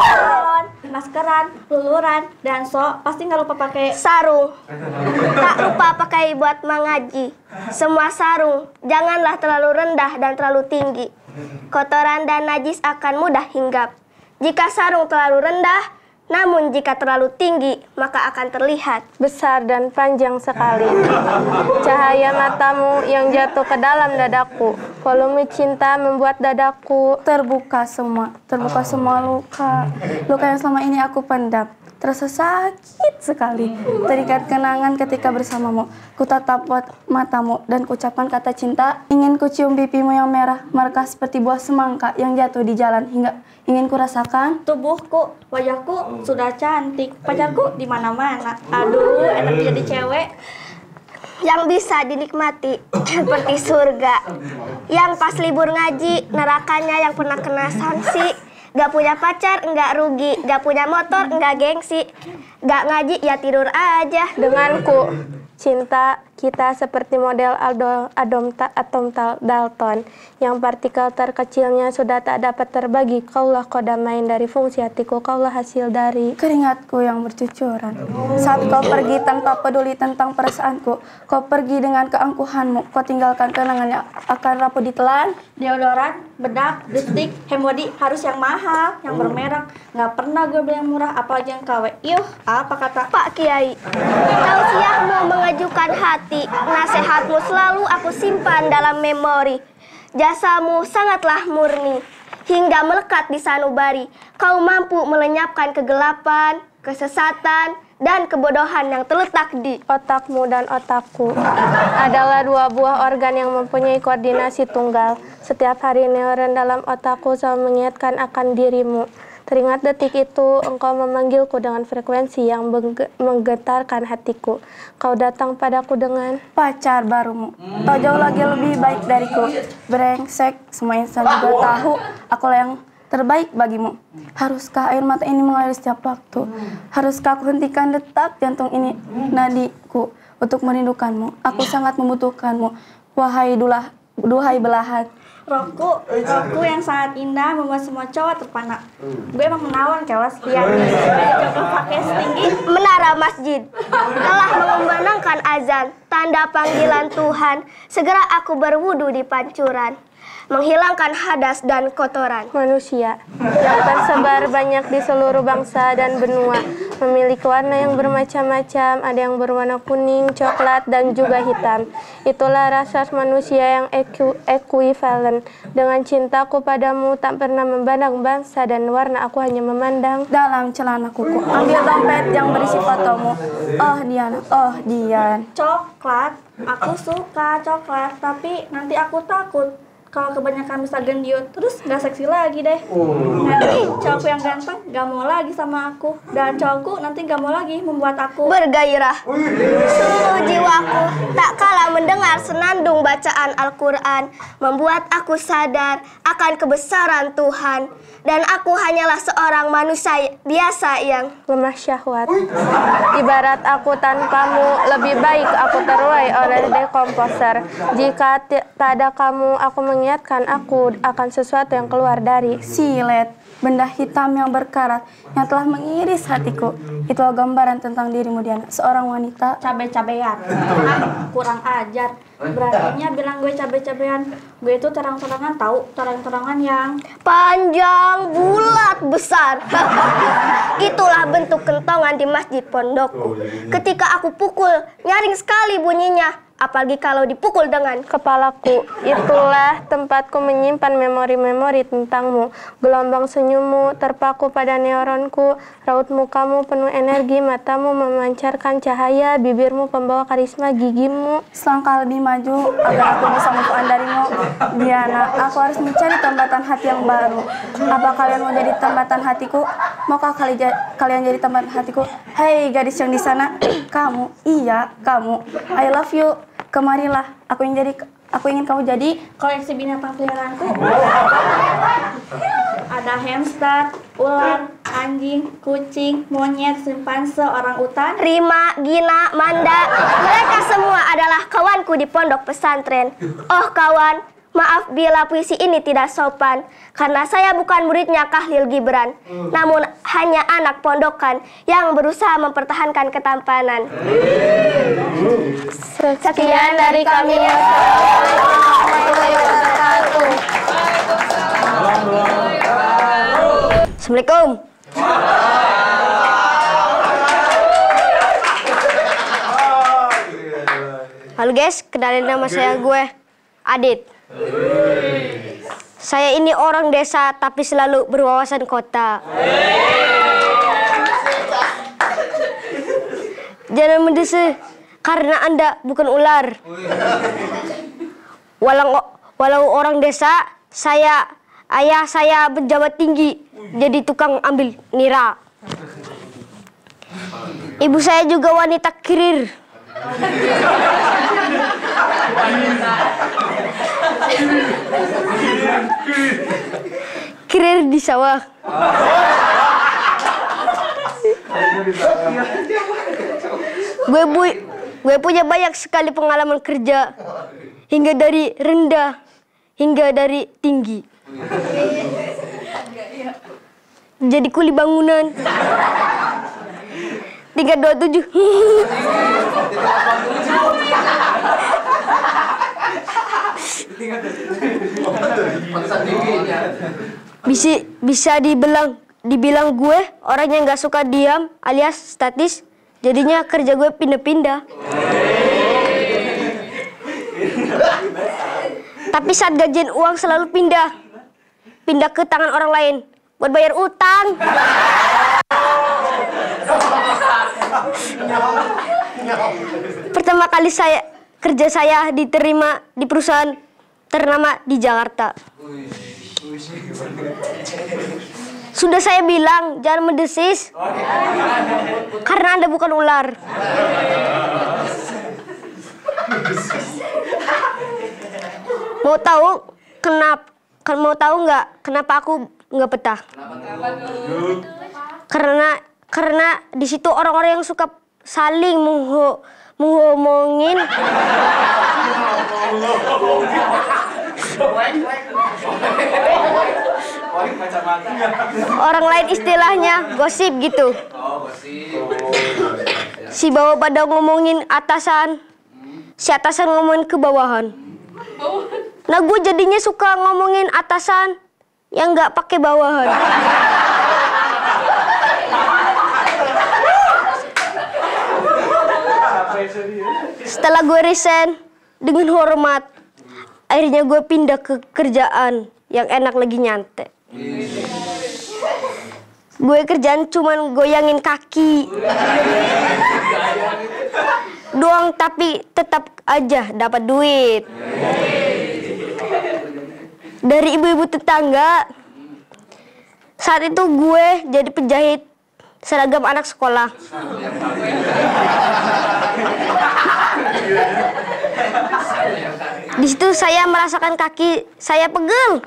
J: Salon,
L: maskeran, luluran, dan so pasti nggak lupa pakai sarung. Tak lupa pakai buat mengaji. Semua sarung, janganlah terlalu rendah dan terlalu tinggi. Kotoran dan najis akan mudah hinggap. Jika sarung terlalu rendah, namun jika terlalu tinggi, maka akan terlihat besar dan panjang sekali.
K: Cahaya matamu yang jatuh ke dalam dadaku. Volume cinta
M: membuat dadaku terbuka semua, terbuka semua luka. Luka yang selama ini aku pendam terasa sakit sekali. Terikat kenangan ketika bersamamu. Ku tatap matamu dan ucapan kata cinta. Ingin ku cium pipimu yang merah, mereka seperti buah semangka yang jatuh di jalan hingga ingin kurasakan tubuhku, wajahku
L: hmm. sudah cantik, pacarku hmm. Hmm. di mana-mana. Aduh,
G: enak jadi cewek
L: yang bisa dinikmati seperti surga. Yang pas libur ngaji, nerakanya yang pernah kena sanksi. Gak punya pacar, nggak rugi. Gak punya motor, nggak gengsi. Gak ngaji, ya tidur aja denganku. Cinta
K: kita seperti model aldo atom tal Dalton yang partikel terkecilnya sudah tak dapat terbagi kaulah kodamain dari fungsi hatiku kaulah hasil
M: dari keringatku yang bercucuran. Saat kau pergi tanpa peduli tentang perasaanku, kau pergi dengan keangkuhanmu, kau tinggalkan kenangannya akan rapuh ditelan. Deodoran, bedak, detik, hemodi harus yang mahal, yang bermerek. Nggak pernah gue beli yang murah,
L: aja yang KW. Yuh, apa kata Pak Kiai? kau siap mau mengajukan hati hati, nasihatmu selalu aku simpan dalam memori. Jasamu sangatlah murni, hingga melekat di sanubari. Kau mampu melenyapkan kegelapan, kesesatan, dan kebodohan yang terletak di otakmu dan
K: otakku adalah dua buah organ yang mempunyai koordinasi tunggal. Setiap hari neuron dalam otakku selalu mengingatkan akan dirimu. Teringat detik itu, engkau memanggilku dengan frekuensi yang menggetarkan hatiku. Kau datang padaku
M: dengan pacar barumu. Kau jauh lagi lebih baik dariku. Brengsek, semua insan juga tahu aku yang terbaik bagimu. Haruskah air mata ini mengalir setiap waktu? Haruskah aku hentikan detak jantung ini nadiku untuk merindukanmu? Aku sangat membutuhkanmu. Wahai dulah, duhai belahan Roku, Roku yang sangat indah membuat semua cowok terpana. Gue emang menawan kelas tiang.
B: Coba pakai
L: setinggi menara masjid. Telah
B: mengumandangkan
L: azan, tanda panggilan Tuhan. Segera aku berwudu di pancuran menghilangkan hadas dan kotoran. Manusia yang tersebar banyak di seluruh bangsa
K: dan benua, memiliki warna yang bermacam-macam, ada yang berwarna kuning, coklat, dan juga hitam. Itulah rasa manusia yang eku ekuivalen. Dengan cintaku padamu tak pernah memandang bangsa dan warna, aku hanya memandang dalam celana
M: kuku. Ambil dompet yang berisi fotomu. Oh Dian, oh Dian. Coklat, aku suka coklat, tapi nanti aku takut kalau kebanyakan bisa gendut, terus nggak seksi lagi deh oh. nanti cowokku yang ganteng nggak mau lagi sama
L: aku dan cowokku nanti nggak mau lagi membuat aku bergairah seluruh jiwaku tak kalah mendengar senandung bacaan Al-Quran membuat aku sadar akan kebesaran Tuhan dan aku hanyalah seorang manusia biasa yang lemah syahwat ibarat aku tanpamu lebih baik aku
K: terurai oleh dekomposer jika tak ada kamu aku meng mengingatkan aku
M: akan sesuatu yang keluar dari silet, benda hitam yang berkarat yang telah mengiris hatiku. Itulah gambaran tentang dirimu Diana, seorang wanita cabe-cabean. Kurang ajar. Beraninya bilang gue cabe-cabean. Gue itu terang-terangan tahu,
L: terang-terangan yang panjang, bulat, besar. Itulah bentuk kentongan di masjid pondokku. Oh, iya. Ketika aku pukul, nyaring sekali bunyinya apalagi kalau dipukul dengan kepalaku. Itulah tempatku menyimpan
K: memori-memori tentangmu. Gelombang senyummu terpaku pada neuronku. Raut mukamu penuh energi, matamu memancarkan cahaya, bibirmu pembawa karisma,
M: gigimu. Selangkah lebih maju agar aku bisa move darimu. Diana, aku harus mencari tempatan hati yang baru. Apa kalian mau jadi tempatan hatiku? Maukah kali kalian jadi tempatan hatiku? Hei gadis yang di sana, kamu, iya kamu. I love you kemarilah aku ingin jadi aku ingin kamu jadi koleksi binatang peliharaanku ada hamster ular anjing kucing
L: monyet simpanse orang utan Rima Gina Manda mereka semua adalah kawanku di pondok pesantren oh kawan Maaf bila puisi ini tidak sopan, karena saya bukan muridnya Kahlil Gibran, hmm. namun hanya anak pondokan yang berusaha mempertahankan ketampanan.
B: Hmm.
L: Sekian dari kami. Assalamualaikum. Halo guys, kenalin nama saya gue Adit. Saya ini orang desa tapi selalu berwawasan kota. Jangan mendesah karena Anda bukan ular. Walau, walau orang desa, saya ayah saya berjabat tinggi jadi tukang ambil nira. Ibu saya juga wanita kirir. Kirir di sawah. gue bu gue punya banyak sekali pengalaman kerja hingga dari rendah hingga dari tinggi. Jadi kuli bangunan. dua tujuh. Bisa bisa dibilang dibilang gue orang yang nggak suka diam alias statis. Jadinya kerja gue pindah-pindah. Tapi saat gajian uang selalu pindah. Pindah ke tangan orang lain buat bayar utang. Pertama kali saya kerja saya diterima di perusahaan ternama di Jakarta. Sudah saya bilang jangan mendesis. Karena Anda bukan ular. mau tahu kenapa mau tahu nggak kenapa aku nggak betah? Karena karena di situ orang-orang yang suka saling mengho menghomongin Orang lain istilahnya gosip gitu.
G: Oh, gosip. Oh,
L: si bawah pada ngomongin atasan. Si atasan ngomongin ke bawahan. Nah, gue jadinya suka ngomongin atasan yang nggak pakai bawahan. Setelah gue resign dengan hormat, akhirnya gue pindah ke kerjaan yang enak lagi nyantai. Gue kerjaan cuman goyangin kaki. Doang tapi tetap aja dapat duit. Dari ibu-ibu tetangga. Saat itu gue jadi penjahit seragam anak sekolah. Di situ saya merasakan kaki saya pegel.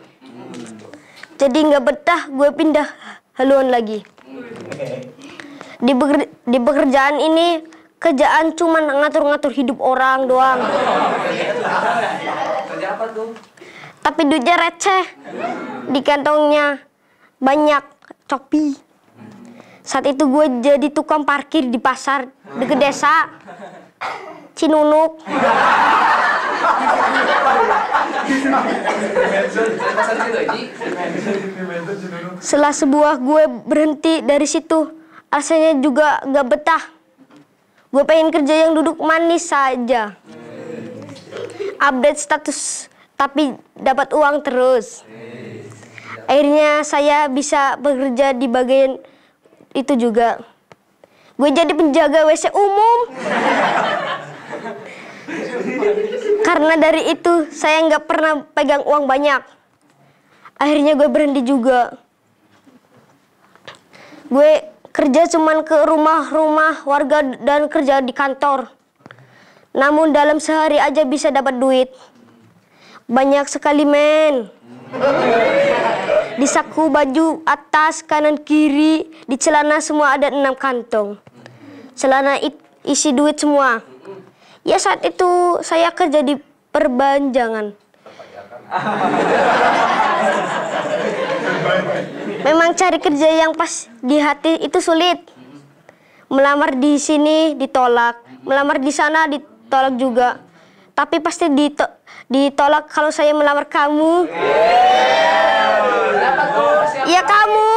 L: Jadi nggak betah, gue pindah haluan lagi. Di, beker, di pekerjaan ini, kerjaan cuma ngatur-ngatur hidup orang doang. Tapi duitnya receh. Di kantongnya banyak copi. Saat itu gue jadi tukang parkir di pasar deket desa. Cinunuk. Setelah sebuah gue berhenti dari situ, rasanya juga gak betah. Gue pengen kerja yang duduk manis saja. Update status, tapi dapat uang terus. Akhirnya saya bisa bekerja di bagian itu juga. Gue jadi penjaga WC umum. Karena dari itu saya nggak pernah pegang uang banyak. Akhirnya gue berhenti juga. Gue kerja cuman ke rumah-rumah warga dan kerja di kantor. Namun dalam sehari aja bisa dapat duit. Banyak sekali men. Di saku baju atas, kanan, kiri, di celana semua ada enam kantong. Celana isi duit semua. Ya saat itu saya kerja di perbanjangan. Memang cari kerja yang pas di hati itu sulit. Melamar di sini ditolak, melamar di sana ditolak juga. Tapi pasti dito ditolak kalau saya melamar kamu.
B: Iya kamu.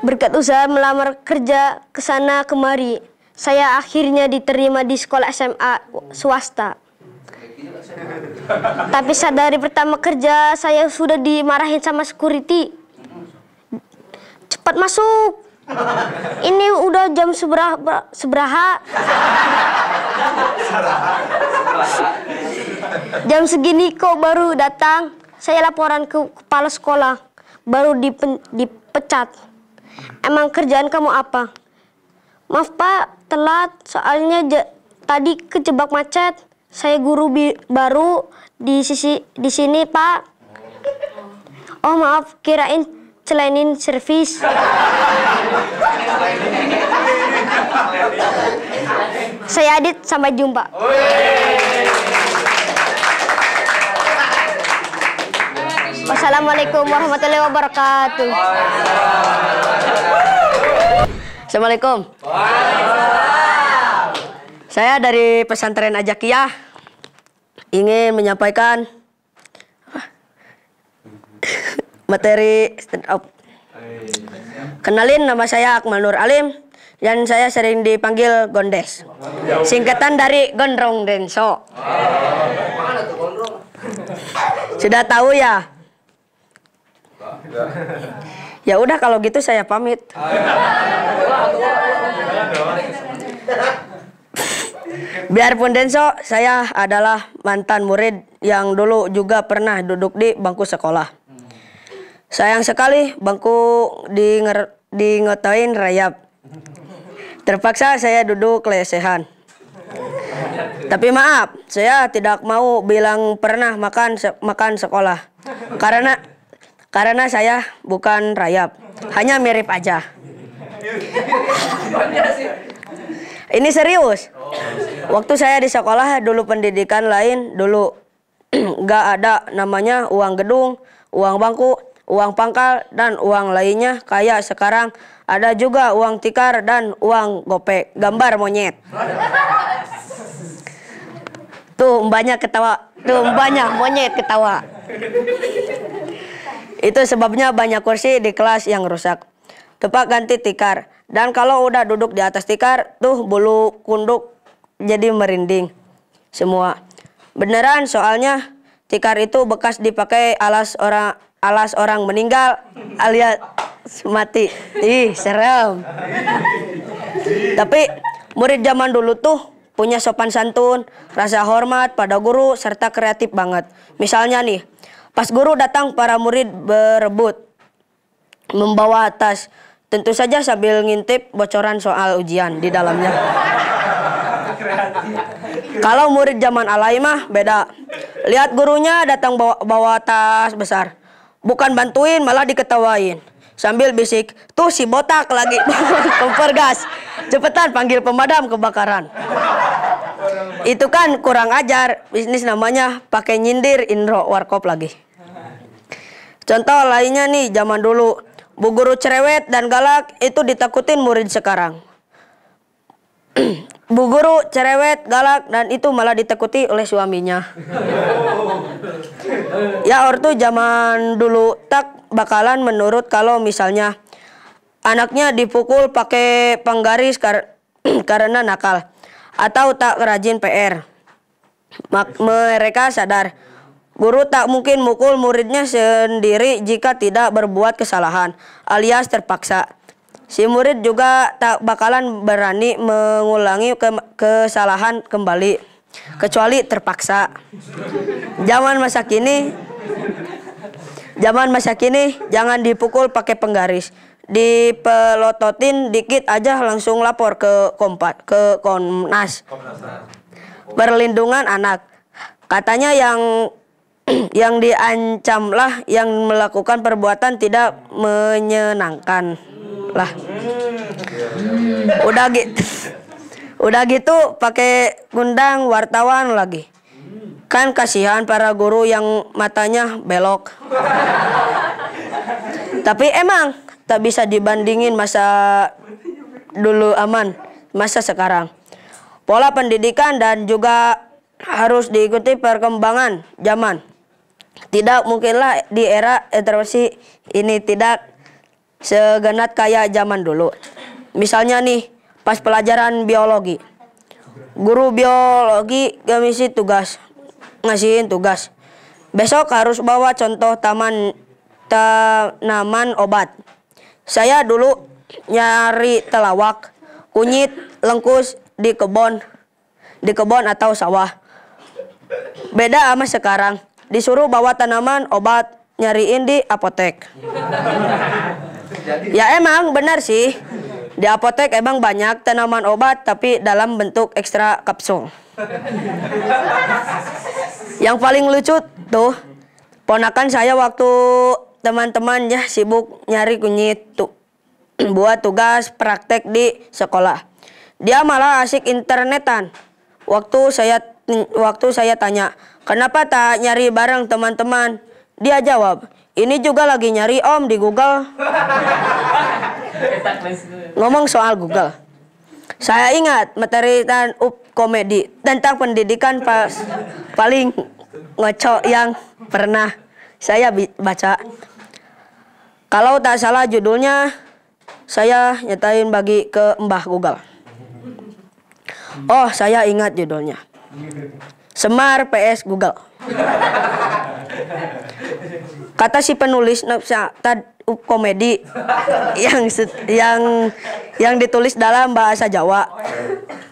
L: Berkat usaha melamar kerja ke sana kemari, saya akhirnya diterima di sekolah SMA swasta. Tapi saat dari pertama kerja, saya sudah dimarahin sama security. Cepat masuk. Ini udah jam seberapa? Seberaha. Jam segini kok baru datang. Saya laporan ke kepala sekolah. Baru dipen, dipecat. Emang kerjaan kamu apa? Maaf Pak, telat. Soalnya tadi kejebak macet. Saya guru baru di sisi di sini Pak. Oh maaf, kirain celainin servis. Saya Adit, sampai jumpa. yeah. Oh, iya. Wassalamualaikum warahmatullahi wabarakatuh. Assalamualaikum.
N: Saya dari pesantren Ajakiyah ingin menyampaikan materi stand up. Kenalin nama saya Akmal Nur Alim dan saya sering dipanggil Gondes. Singkatan dari Gondrong Denso. Ah. Sudah tahu ya Iya. Ya udah kalau gitu saya pamit. Ah,
B: iya.
N: Biarpun Denso, saya adalah mantan murid yang dulu juga pernah duduk di bangku sekolah. Sayang sekali bangku di dingotain rayap. Terpaksa saya duduk lesehan. Tapi maaf, saya tidak mau bilang pernah makan se makan sekolah. Karena karena saya bukan rayap, hanya mirip aja. Ini serius. Waktu saya di sekolah dulu pendidikan lain dulu nggak ada namanya uang gedung, uang bangku, uang pangkal dan uang lainnya kayak sekarang ada juga uang tikar dan uang gopek gambar monyet. Tuh banyak ketawa, tuh banyak monyet ketawa. Itu sebabnya banyak kursi di kelas yang rusak. Tepat ganti tikar. Dan kalau udah duduk di atas tikar, tuh bulu kunduk jadi merinding. Semua. Beneran soalnya tikar itu bekas dipakai alas orang alas orang meninggal alias mati. Ih, serem. Tapi murid zaman dulu tuh punya sopan santun, rasa hormat pada guru serta kreatif banget. Misalnya nih, Pas guru datang, para murid berebut membawa tas. Tentu saja sambil ngintip bocoran soal ujian di dalamnya. Kalau murid zaman alaimah beda. Lihat gurunya datang bawa, bawa tas besar. Bukan bantuin, malah diketawain. Sambil bisik, tuh si botak lagi kompor gas. Cepetan panggil pemadam kebakaran. Itu kan kurang ajar. Bisnis namanya pakai nyindir Indro Warkop lagi. Contoh lainnya nih zaman dulu. Bu guru cerewet dan galak itu ditakutin murid sekarang. Bu guru cerewet, galak dan itu malah ditakuti oleh suaminya. ya ortu zaman dulu tak bakalan menurut kalau misalnya anaknya dipukul pakai penggaris karena nakal atau tak rajin PR. Mak mereka sadar guru tak mungkin mukul muridnya sendiri jika tidak berbuat kesalahan alias terpaksa. Si murid juga tak bakalan berani mengulangi ke kesalahan kembali kecuali terpaksa. Zaman masa kini zaman masa kini jangan dipukul pakai penggaris dipelototin dikit aja langsung lapor ke kompat ke Komnas. Perlindungan anak. Katanya yang yang diancam lah yang melakukan perbuatan tidak menyenangkan lah. Udah gitu. Udah gitu pakai gundang wartawan lagi. Kan kasihan para guru yang matanya belok. Tapi emang tak bisa dibandingin masa dulu aman masa sekarang. Pola pendidikan dan juga harus diikuti perkembangan zaman. Tidak mungkinlah di era literasi ini tidak segenat kayak zaman dulu. Misalnya nih, pas pelajaran biologi. Guru biologi ngasih tugas, ngasihin tugas. Besok harus bawa contoh taman tanaman obat. Saya dulu nyari telawak, kunyit, lengkus di kebun, di kebun atau sawah. Beda sama sekarang. Disuruh bawa tanaman, obat, nyariin di apotek. Ya emang benar sih. Di apotek emang banyak tanaman obat tapi dalam bentuk ekstra kapsul. Yang paling lucu tuh ponakan saya waktu teman-teman ya sibuk nyari kunyit tu buat tugas praktek di sekolah. Dia malah asik internetan. Waktu saya waktu saya tanya, "Kenapa tak nyari bareng teman-teman?" Dia jawab, "Ini juga lagi nyari Om di Google." Ngomong soal Google. Saya ingat materi dan up komedi tentang pendidikan pas paling ngocok yang pernah saya baca kalau tak salah judulnya saya nyatain bagi ke Mbah Google. Oh, saya ingat judulnya. Semar PS Google. Kata si penulis tad komedi yang yang yang ditulis dalam bahasa Jawa.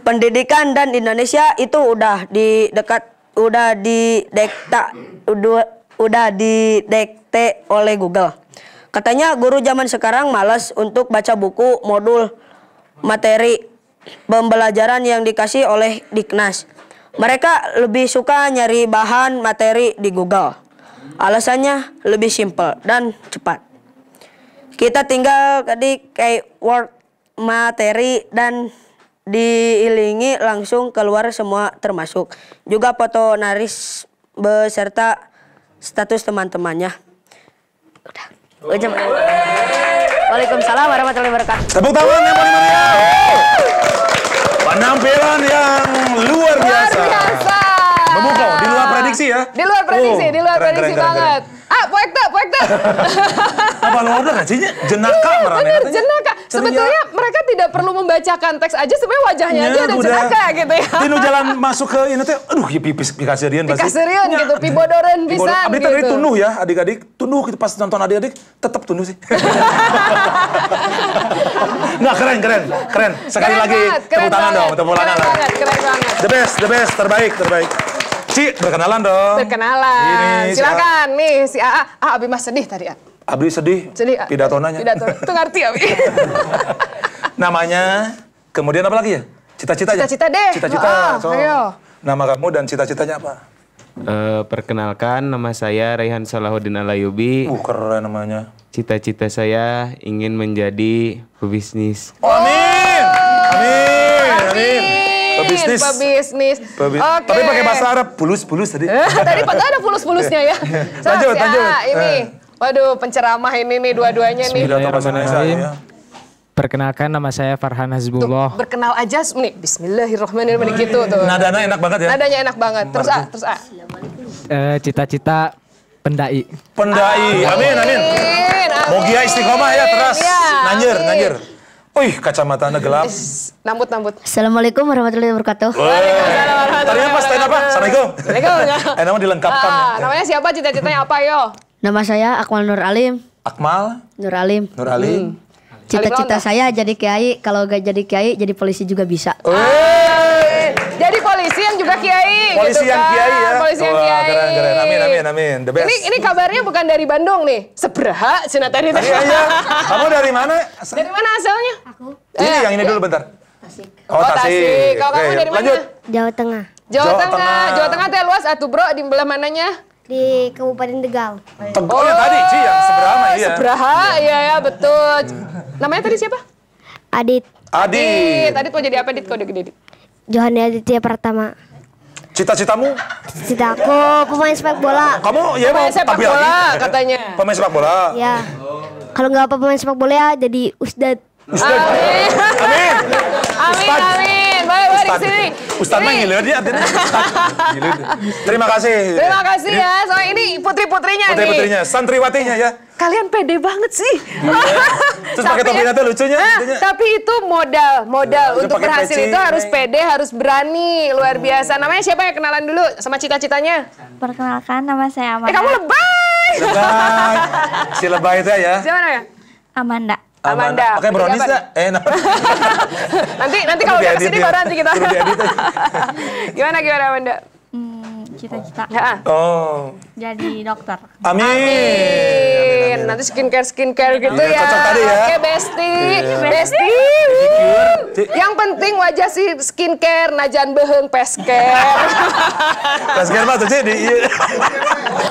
N: Pendidikan dan Indonesia itu udah di dekat udah di dekta udah, udah di dekte oleh Google. Katanya guru zaman sekarang malas untuk baca buku, modul, materi, pembelajaran yang dikasih oleh Diknas. Mereka lebih suka nyari bahan materi di Google. Alasannya lebih simpel dan cepat. Kita tinggal di keyword materi dan diilingi langsung keluar semua termasuk juga foto naris beserta status teman-temannya. Udah. Ucap. Waalaikumsalam warahmatullahi wabarakatuh. Tepuk tangan yang ya, paling
A: meriah. Ya. Penampilan yang luar biasa. Luar biasa prediksi ya. Di luar prediksi, oh, di luar keren, prediksi keren, banget.
C: Keren, keren. Ah, poek tuh, poek tuh.
A: Apa lu ada gak Jenaka iya, merane. Bener,
C: jenaka. Ceria. Sebetulnya mereka tidak perlu membacakan teks aja, sebenarnya wajahnya ya, aja udah jenaka gitu ya. Tino jalan
A: masuk ke ini tuh, aduh ya pipis pikasirian pasti.
C: Pikasirian gitu, iya. pibodoren bisa Abis gitu. tadi tunuh
A: ya adik-adik, tunuh gitu pas nonton adik-adik, tetap tunuh sih. Nggak keren, keren, keren. Sekali keren lagi, tepuk tangan dong, tepuk tangan. Keren
C: banget, keren banget.
A: The best, the best, terbaik, terbaik. Ci, berkenalan dong.
C: Berkenalan. Ini, Silakan si nih si AA. Ah, Abi mas sedih tadi, ya.
A: Abi sedih. Sedih, nanya. Tidak
C: Pidato. Itu ngerti, Abi.
A: Namanya, kemudian apa lagi ya? cita ya? Cita-cita deh.
C: Cita-cita. Oh, so,
A: ayo. Nama kamu dan cita-citanya apa?
J: Uh, perkenalkan, nama saya Raihan Salahuddin Alayubi. Uh, keren namanya. Cita-cita saya ingin menjadi pebisnis.
C: Oh, amin! Amin! pebisnis. Pebisnis. Pebisnis. Okay. Tapi pakai bahasa Arab,
J: bulus-bulus tadi. Eh, tadi padahal
C: ada bulus-bulusnya ya. So, iya. lanjut, si lanjut. A, ah, ini. Eh. Waduh, penceramah ini nih dua-duanya nih.
I: Bismillahirrahmanirrahim. Ya. Perkenalkan nama saya Farhan Hazbullah. Tuh,
C: berkenal aja nih. Bismillahirrahmanirrahim gitu tuh. Nadanya enak banget ya. Nadanya enak banget. Terus A, terus A.
I: Eh, cita-cita pendai.
C: Pendai. Amin, amin. amin. Mogia istiqomah ya terus.
A: Ya, nanjir, nanjir. Wih, kacamata anda gelap. Nambut, nambut.
L: Assalamualaikum warahmatullahi wabarakatuh.
N: Tadi apa? wabarakatuh. Tadi
A: apa? Assalamualaikum. Assalamualaikum. eh, nama dilengkapkan. Ah, namanya
N: siapa? Cita-citanya apa, yo? Nama saya Akmal Nur Alim. Akmal? Nur Alim. Nur Alim. Hmm. Cita-cita saya jadi kiai, kalau gak jadi kiai jadi polisi juga bisa.
A: Jadi
C: polisi yang juga kiai. Gitu polisi gitu yang kan? kiai ya. Polisi yang kiai. Keren keren. Amin amin
A: amin. The best. Ini
C: ini kabarnya bukan dari Bandung nih. Seberha Cina tadi. Iya iya.
A: Kamu dari mana?
C: Asal? Dari mana asalnya? Aku.
A: Ini eh, yang ini iya. dulu bentar. Tasik. Oh, oh Tasik. Tasik. Kalau kamu dari mana? Lanjut. Jawa Tengah. Jawa, Tengah. Jawa Tengah
C: teh luas atuh, Bro, di belah mananya? Di Kabupaten Tegal. Tegal oh, oh, tadi, Ci, yang
L: seberapa iya. Seberapa,
C: iya ya, betul. Hmm. Namanya tadi siapa? Adit. Adit. Adit. Adit mau jadi apa, Adit, kau udah gede, Adit?
L: Johannes Aditya pertama. Cita-citamu? cita Citaku pemain sepak bola. Kamu ya pemain sepak bola lagi. Iya. katanya. Pemain sepak bola. Ya. Kalau nggak apa pemain sepak bola ya jadi Amin.
B: Amin. Amin.
C: Amin. Amin. amin baik, baik sini. Ustaz mah ngiler dia artinya. Terima kasih. Terima kasih ya. Soalnya ini putri-putrinya putri nih. Putri-putrinya,
A: santriwatinya ya.
C: Kalian pede banget sih. Iya. Terus pakai topi ya- lucunya. tapi itu modal, modal iya, untuk berhasil itu harus pede, harus berani, luar hmm. biasa. Namanya siapa ya kenalan dulu sama cita-citanya? Perkenalkan nama saya Amanda. Eh kamu lebay. Lebay. Si
A: lebay itu ya.
C: Siapa ya? Amanda.
A: Amanda. Amanda. Oke, brownies enggak? Eh, no.
C: nanti nanti kalau udah kesini baru nanti kita. gimana gimana Amanda? kita. Hmm, cita -cita. Ya, ah.
A: oh
C: jadi dokter.
A: Amin. Amin.
C: Nanti skincare skincare iya, gitu ya. Cocok tadi ya. Oke bestie, iya. bestie. Yang penting wajah si skincare, najan beheng pesker.
A: Pesker mah tuh jadi. Iya.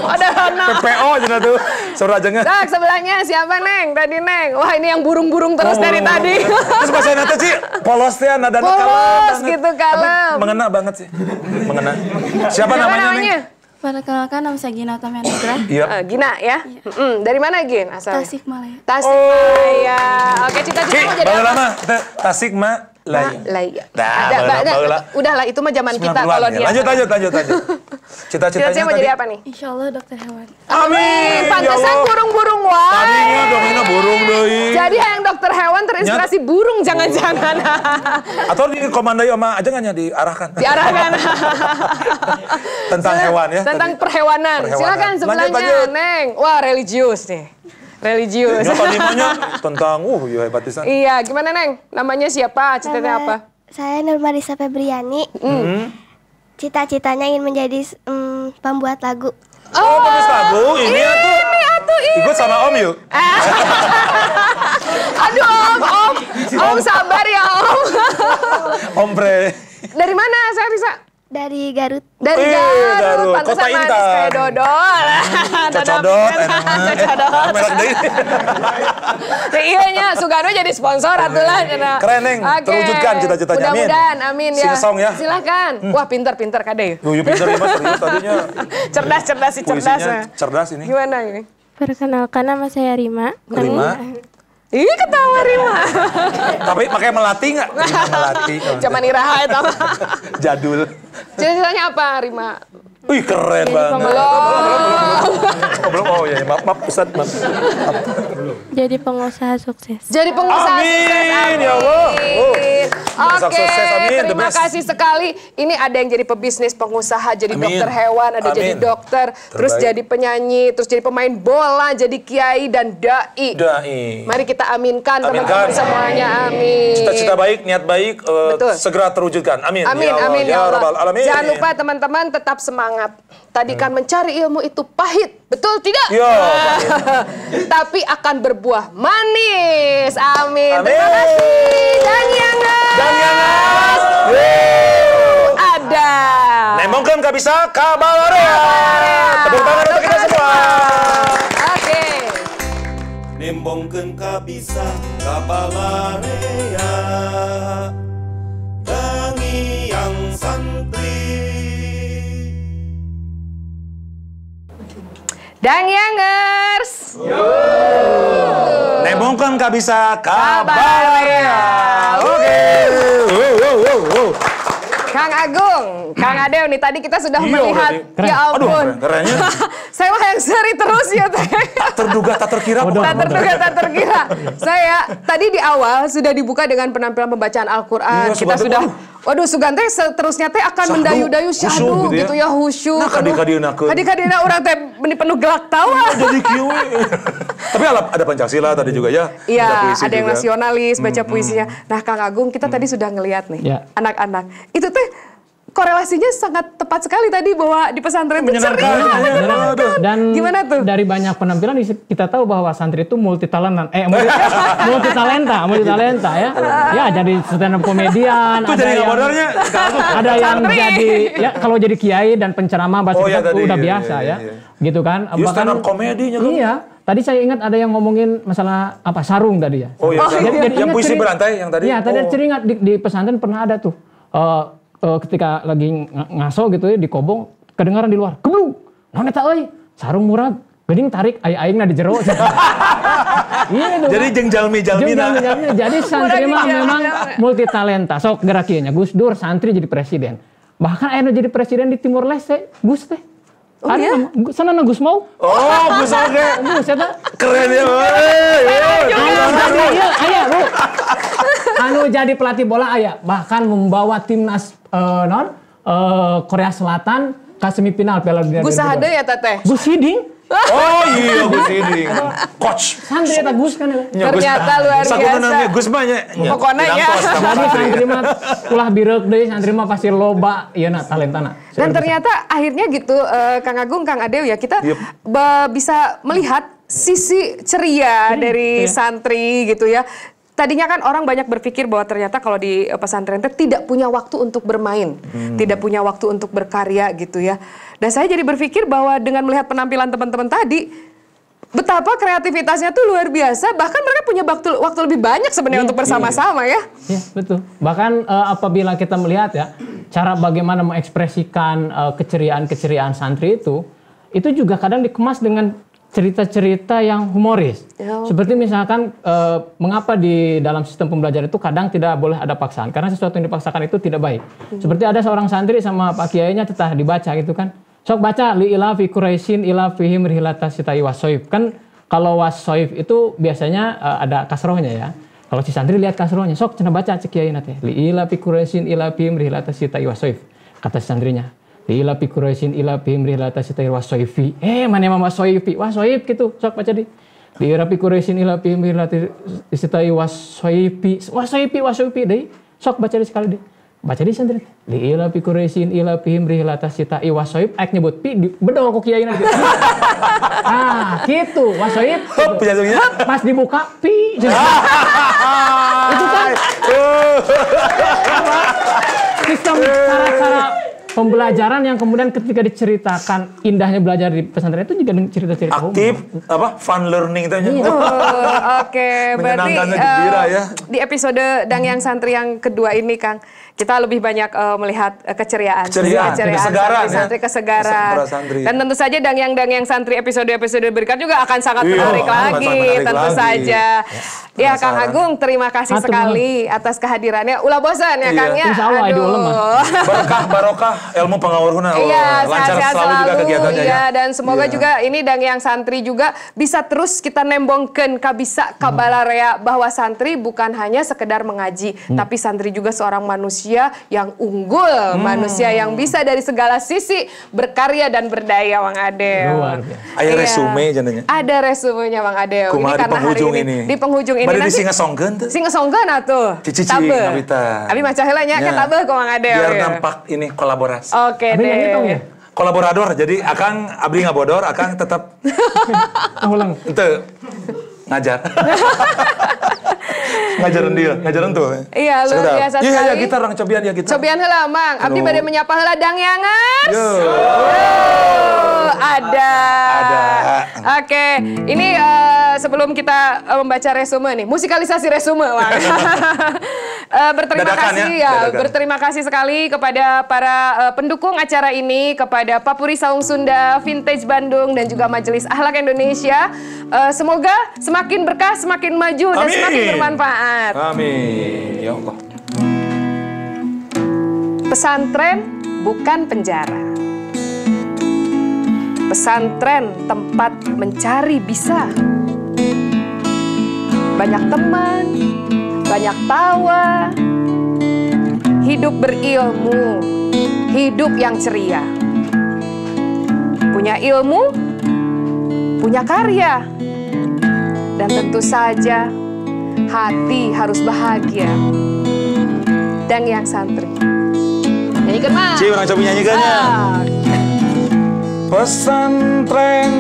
A: Ada
C: mana? PPO
A: aja tuh. Surajengnya. Dak
C: sebelahnya siapa neng? Tadi neng. Wah ini yang burung-burung terus oh, dari tadi. Terus pas nanti sih
A: polosnya nada Polos kalem. Polos gitu
C: kalem. mengena
A: banget sih. Mengena. Siapa namanya, namanya?
C: Neng? Perkenalkan nama saya Gina Tamenugrah. Iya. Yep. Uh, Gina ya. Yep. Iya. Mm -mm. Dari mana Gin asal? Tasikmalaya. Tasikmalaya. Oh. Oke, cita-cita mau jadi apa? lama.
A: Tasikmalaya lah, lah, Nah, iya. nah
C: udahlah itu mah zaman kita kalau ya. dia. Lanjut,
A: lanjut, lanjut, lanjut. Cita-citanya Cita mau jadi apa
C: nih? Insya Allah dokter hewan. Amin. Ya Pantesan burung-burung wah. Tadinya dokternya burung doi. Jadi yang dokter hewan terinspirasi burung, oh. jangan-jangan.
A: Atau dikomandai sama aja nggak diarahkan. Diarahkan. Tentang hewan ya. Tentang
C: perhewanan. Silakan sebelahnya, Neng. Wah religius nih
A: religius. Ya tanimanya tentang uh ya hebat pisan.
C: Iya, gimana Neng? Namanya siapa? Cita-cita apa? Saya Nurmanisa
L: Febriani. Mm. Cita-citanya ingin menjadi um, pembuat lagu. Oh, oh
A: pembuat lagu ini aku.
L: Ini aku
B: ini. Ikut sama Om yuk.
C: Aduh Om, Om. Om sabar ya Om. Om Bre. Dari mana saya bisa? Dari Garut. Dari Garut. Dari Garut. Pantesan Kota Intan. kayak
J: dodol.
C: Hmm, cocodot.
B: Cocodot. Merak deh.
C: Nah, iya nya, Sugano jadi sponsor atulah. Keren Neng, okay. terwujudkan cita-citanya. Mudah-mudahan, amin ya. Sing ya. Silahkan. Hmm. Wah pinter-pinter kade. Yuh, pinter ya mas, serius tadinya.
A: Cerdas-cerdas sih, cerdas. Puisinya nah. cerdas ini.
C: Gimana ini? Perkenalkan nama saya Rima. Rima. Ih iya, ketawa Rima.
A: Tapi pakai melati nggak? Melati. Zaman Iraha itu. Ya, Jadul.
C: Ceritanya apa Rima?
A: Wih keren banget. Belum, belum, Oh, belum. Oh ya, maaf, maaf Ustaz, maaf.
K: Jadi pengusaha sukses.
C: Jadi pengusaha amin. sukses. Amin, ya Allah. Oh. Oke, Sukses, amin. terima kasih sekali. Ini ada yang jadi pebisnis, pengusaha, jadi amin. dokter hewan, ada amin. jadi dokter, Terbaik. terus jadi penyanyi, terus jadi pemain bola, jadi kiai dan dai. Dai. Mari kita aminkan teman-teman semuanya. Amin. Cita-cita baik,
A: niat baik, uh, segera terwujudkan. Amin. Amin, ya Allah. amin ya, ya Allah. Alamin. Jangan lupa
C: teman-teman tetap semangat semangat. Tadi kan mencari ilmu itu pahit, betul tidak? Yo. Iya. Tapi akan berbuah manis. Amin. Amin. Terima kasih. Dan yang Dan
A: Yangas. Ada. Nemongkan bisa, kabalarea. Tepuk tangan untuk kita
B: semua.
C: Oke.
A: Nembongkeun kabisa bisa Dan dan Yangers. Nemongkan gak bisa kabarnya. Oke.
C: Kang Agung, Kang Adeo nih tadi kita sudah Iyo, melihat keren. ya ampun. Aduh, kerennya. Saya mah yang seri terus ya teh.
A: Tak terduga, tak terkira. Oh, tak terduga, tak terkira. Saya
C: tadi di awal sudah dibuka dengan penampilan pembacaan Al-Qur'an. Iya, kita sudah Waduh Sugante seterusnya teh akan mendayu-dayu syahdu gitu ya, gitu ya husyu. Nah, kadi kadina ke. Kadi orang teh penuh gelak tawa. Iya, jadi kiwe.
A: Tapi ada Pancasila tadi juga ya.
C: Iya, ada yang nasionalis, baca puisinya. Nah Kang Agung, kita tadi sudah ngelihat nih, iya. anak-anak. Itu teh korelasinya sangat tepat sekali tadi bahwa di pesantren itu ceria.
D: Dan gimana tuh? Dari banyak penampilan kita tahu bahwa santri itu multi talenta, eh multi, multi talenta, multi talenta ya. Ya jadi stand up komedian. ada jadi yang, modelnya, ada yang santri. jadi ya kalau jadi kiai dan penceramah bahasa oh, ya, tadi, udah iya, iya biasa iya, ya. iya, ya. Gitu kan.
A: Iya, Bahkan, stand up komedinya
D: kan. Iya. Tadi saya ingat ada yang ngomongin masalah apa sarung tadi ya. Oh iya. Oh, iya. Jadi, yang puisi berantai yang tadi. Iya, tadi oh. ceringat di, di pesantren pernah ada tuh. Uh, uh, ketika lagi ng ngaso gitu ya di kobong kedengaran di luar keblung non eta sarung murah gending tarik ai aing di jero iya jadi jeng jalmi jeng jalmi, jalmina jadi santri mah memang multi talenta sok gerakinya Gus Dur santri jadi presiden bahkan ayeuna jadi presiden di Timur Leste Gus teh Oh Ada iya? Gitu. sana na Gus Mau. Oh, Gus Mau ke. Gus eta.
B: Keren ya. Ayo.
D: Ayo. Bu. Anu jadi pelatih bola ayah bahkan membawa timnas uh, non uh, Korea Selatan ke semifinal Piala Dunia. Gus Hade
C: ya teteh. Gus Hiding. Oh iya Gus Iding.
D: Coach. Santri eta Gus kan ya. Iya, ternyata luar biasa. Sakunaannya Gus mah nya. Pokona ya. Tadi santri mah ulah birek deui santri mah pasti loba iya, nah, talenta talentana. Dan
C: ternyata akhirnya gitu eh, Kang Agung, Kang Adew ya kita bisa melihat sisi ceria hmm, dari iya. santri gitu ya tadinya kan orang banyak berpikir bahwa ternyata kalau di eh, pesantren itu tidak punya waktu untuk bermain, hmm. tidak punya waktu untuk berkarya gitu ya. Dan saya jadi berpikir bahwa dengan melihat penampilan teman-teman tadi, betapa kreativitasnya tuh luar biasa. Bahkan mereka punya waktu waktu lebih banyak sebenarnya yeah, untuk iya, bersama-sama iya. ya. Iya
D: yeah, betul. Bahkan uh, apabila kita melihat ya cara bagaimana mengekspresikan eh, keceriaan keceriaan santri itu, itu juga kadang dikemas dengan cerita-cerita yang humoris. okay. Ya. Seperti misalkan e, mengapa di dalam sistem pembelajaran itu kadang tidak boleh ada paksaan karena sesuatu yang dipaksakan itu tidak baik. Hmm. Seperti ada seorang santri sama Pak nya tetap dibaca gitu kan. Sok baca li ila fi quraisin ila fihim Kan kalau wasoib itu biasanya e, ada kasrohnya ya. Kalau si santri lihat kasrohnya, sok cina baca cekiai nanti. Li ila fi quraisin ila fihim rihilata sitai Kata si santrinya Ila kuraisin ila bihim lata sita wa soifi. Eh, mana mama soifi? Wah, soif gitu. Sok baca di. Ila kuraisin ila bihim lata sita wa soifi. Wah, soifi, wah, soifi. Deh. Sok baca di sekali deh. Baca di sendiri. Li ila kuraisin ila bihim lata sita wa soif. Aik nyebut pi. bedong kok kiai nanti. ah, gitu. Wa soif. Ya, Pas dibuka, pi. Itu kan. Sistem cara-cara pembelajaran yang kemudian ketika diceritakan indahnya belajar di pesantren itu
A: juga cerita-cerita aktif apa fun learning tanya iya. Oh, oke okay, berarti uh, ya.
C: di episode dang yang Santri yang kedua ini Kang kita lebih banyak uh, melihat uh, keceriaan, keceriaan, keceriaan kesegaran, santri, ya? kesegaran. Santri. Dan tentu saja dangyang dangyang santri episode-episode berikutnya juga akan sangat Iyo, menarik akan lagi, menarik tentu lagi. saja. Ya, ya Kang Agung, terima kasih Atum. sekali atas kehadirannya. Ulah bosan ya iya. Kang ya. Aduh. barokah
A: barokah ilmu pengawuruna. Iya, oh, lancar sehat, selalu, selalu juga kegiatannya ya. iya, ya. dan semoga iya. juga
C: ini dangyang santri juga bisa terus kita nembongkan kabisa kabalarea bahwa santri bukan hanya sekedar mengaji, hmm. tapi santri juga seorang manusia manusia yang unggul, hmm. manusia yang bisa dari segala sisi berkarya dan berdaya, Wang Ade.
A: Ada ya. resume jadinya.
C: Ada resumenya Bang Ade. Kumaha ini di penghujung ini, ini. Di penghujung ini. Bari nanti songgen, tuh. songgen atuh. Cici ngabita. Abi maca helanya, ya. kita tabeuh Wang Bang Adeo. Biar ya. nampak
A: ini kolaborasi. Oke okay, deh. Ya? Kolaborador, jadi Akang, Abdi ngabodor, Akang tetap... Ulang. Itu, ngajar. ngajaran dia, ngajaran tuh. Iya, luar biasa iya, iya, sekali. Iya, ya kita
C: orang cobian ya kita. Cobian heula, Mang. Abdi bade menyapa heula yangas. Yo. Ada. Ada. Oke, okay. ini uh, sebelum kita uh, membaca resume nih, musikalisasi resume, Mang. Uh, berterima Dadakan ya, kasih ya, ya berterima kasih sekali kepada para uh, pendukung acara ini, kepada Papuri Saung Sunda, Vintage Bandung dan juga Majelis Ahlak Indonesia. Uh, semoga semakin berkah, semakin maju Amin. dan semakin bermanfaat manfaat.
A: Amin. Ya Allah.
C: Pesantren bukan penjara. Pesantren tempat mencari bisa. Banyak teman, banyak tawa. Hidup berilmu, hidup yang ceria. Punya ilmu, punya karya. Dan tentu saja hati harus bahagia. Dan yang santri. Nyanyikan, Mas. Ci, orang coba nyanyikannya. Ah.
A: Pesantren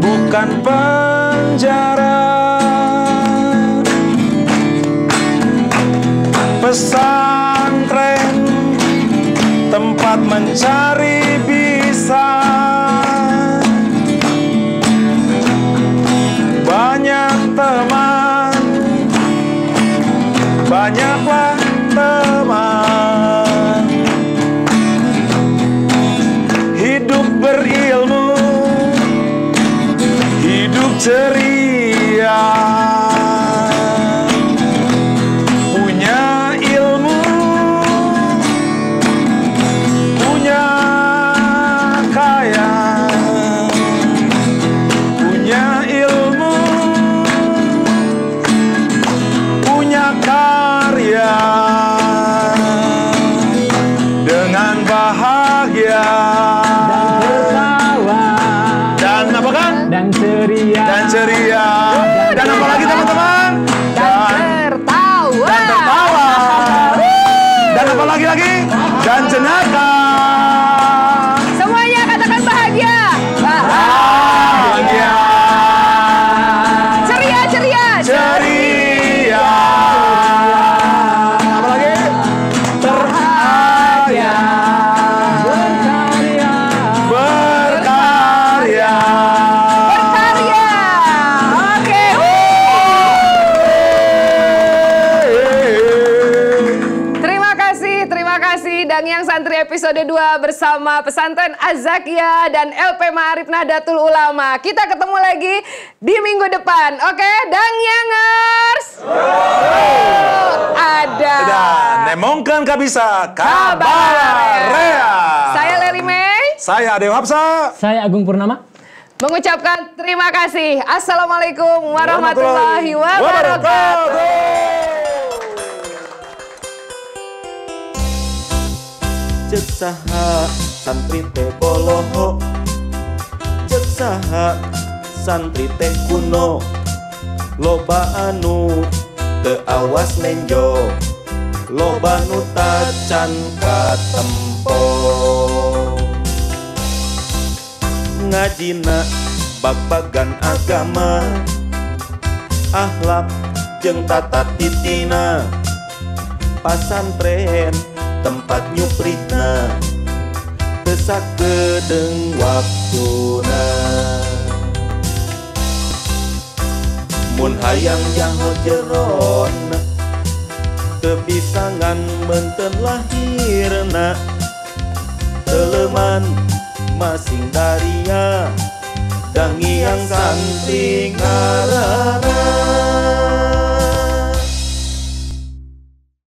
A: bukan penjara. Pesantren tempat mencari bisa. ceria Punya ilmu Punya kaya Punya ilmu Punya karya Dengan bahagia
C: Zakia dan LP Ma'arif Nahdlatul Ulama. Kita ketemu lagi di minggu depan. Oke, okay? Dang Yangers. ada. Dan
A: nemongkan kabisa kabar.
C: Saya Leli Mei. Saya Dewa
A: Hapsa. Saya Agung Purnama.
C: Mengucapkan terima kasih. Assalamualaikum warahmatullahi wabarakatuh.
A: chất santri teh boloho cek saha santri teh kuno loba anu te awas menjo loba nu tacan katempo ngajina bag-bagan agama akhlak jeng tata titina pasantren tempat nyuprina sak ke deng waktu Mu hayang yang ho jeron kepisangan mentenlah hinak
J: teleman masing dariam dani yang saming nga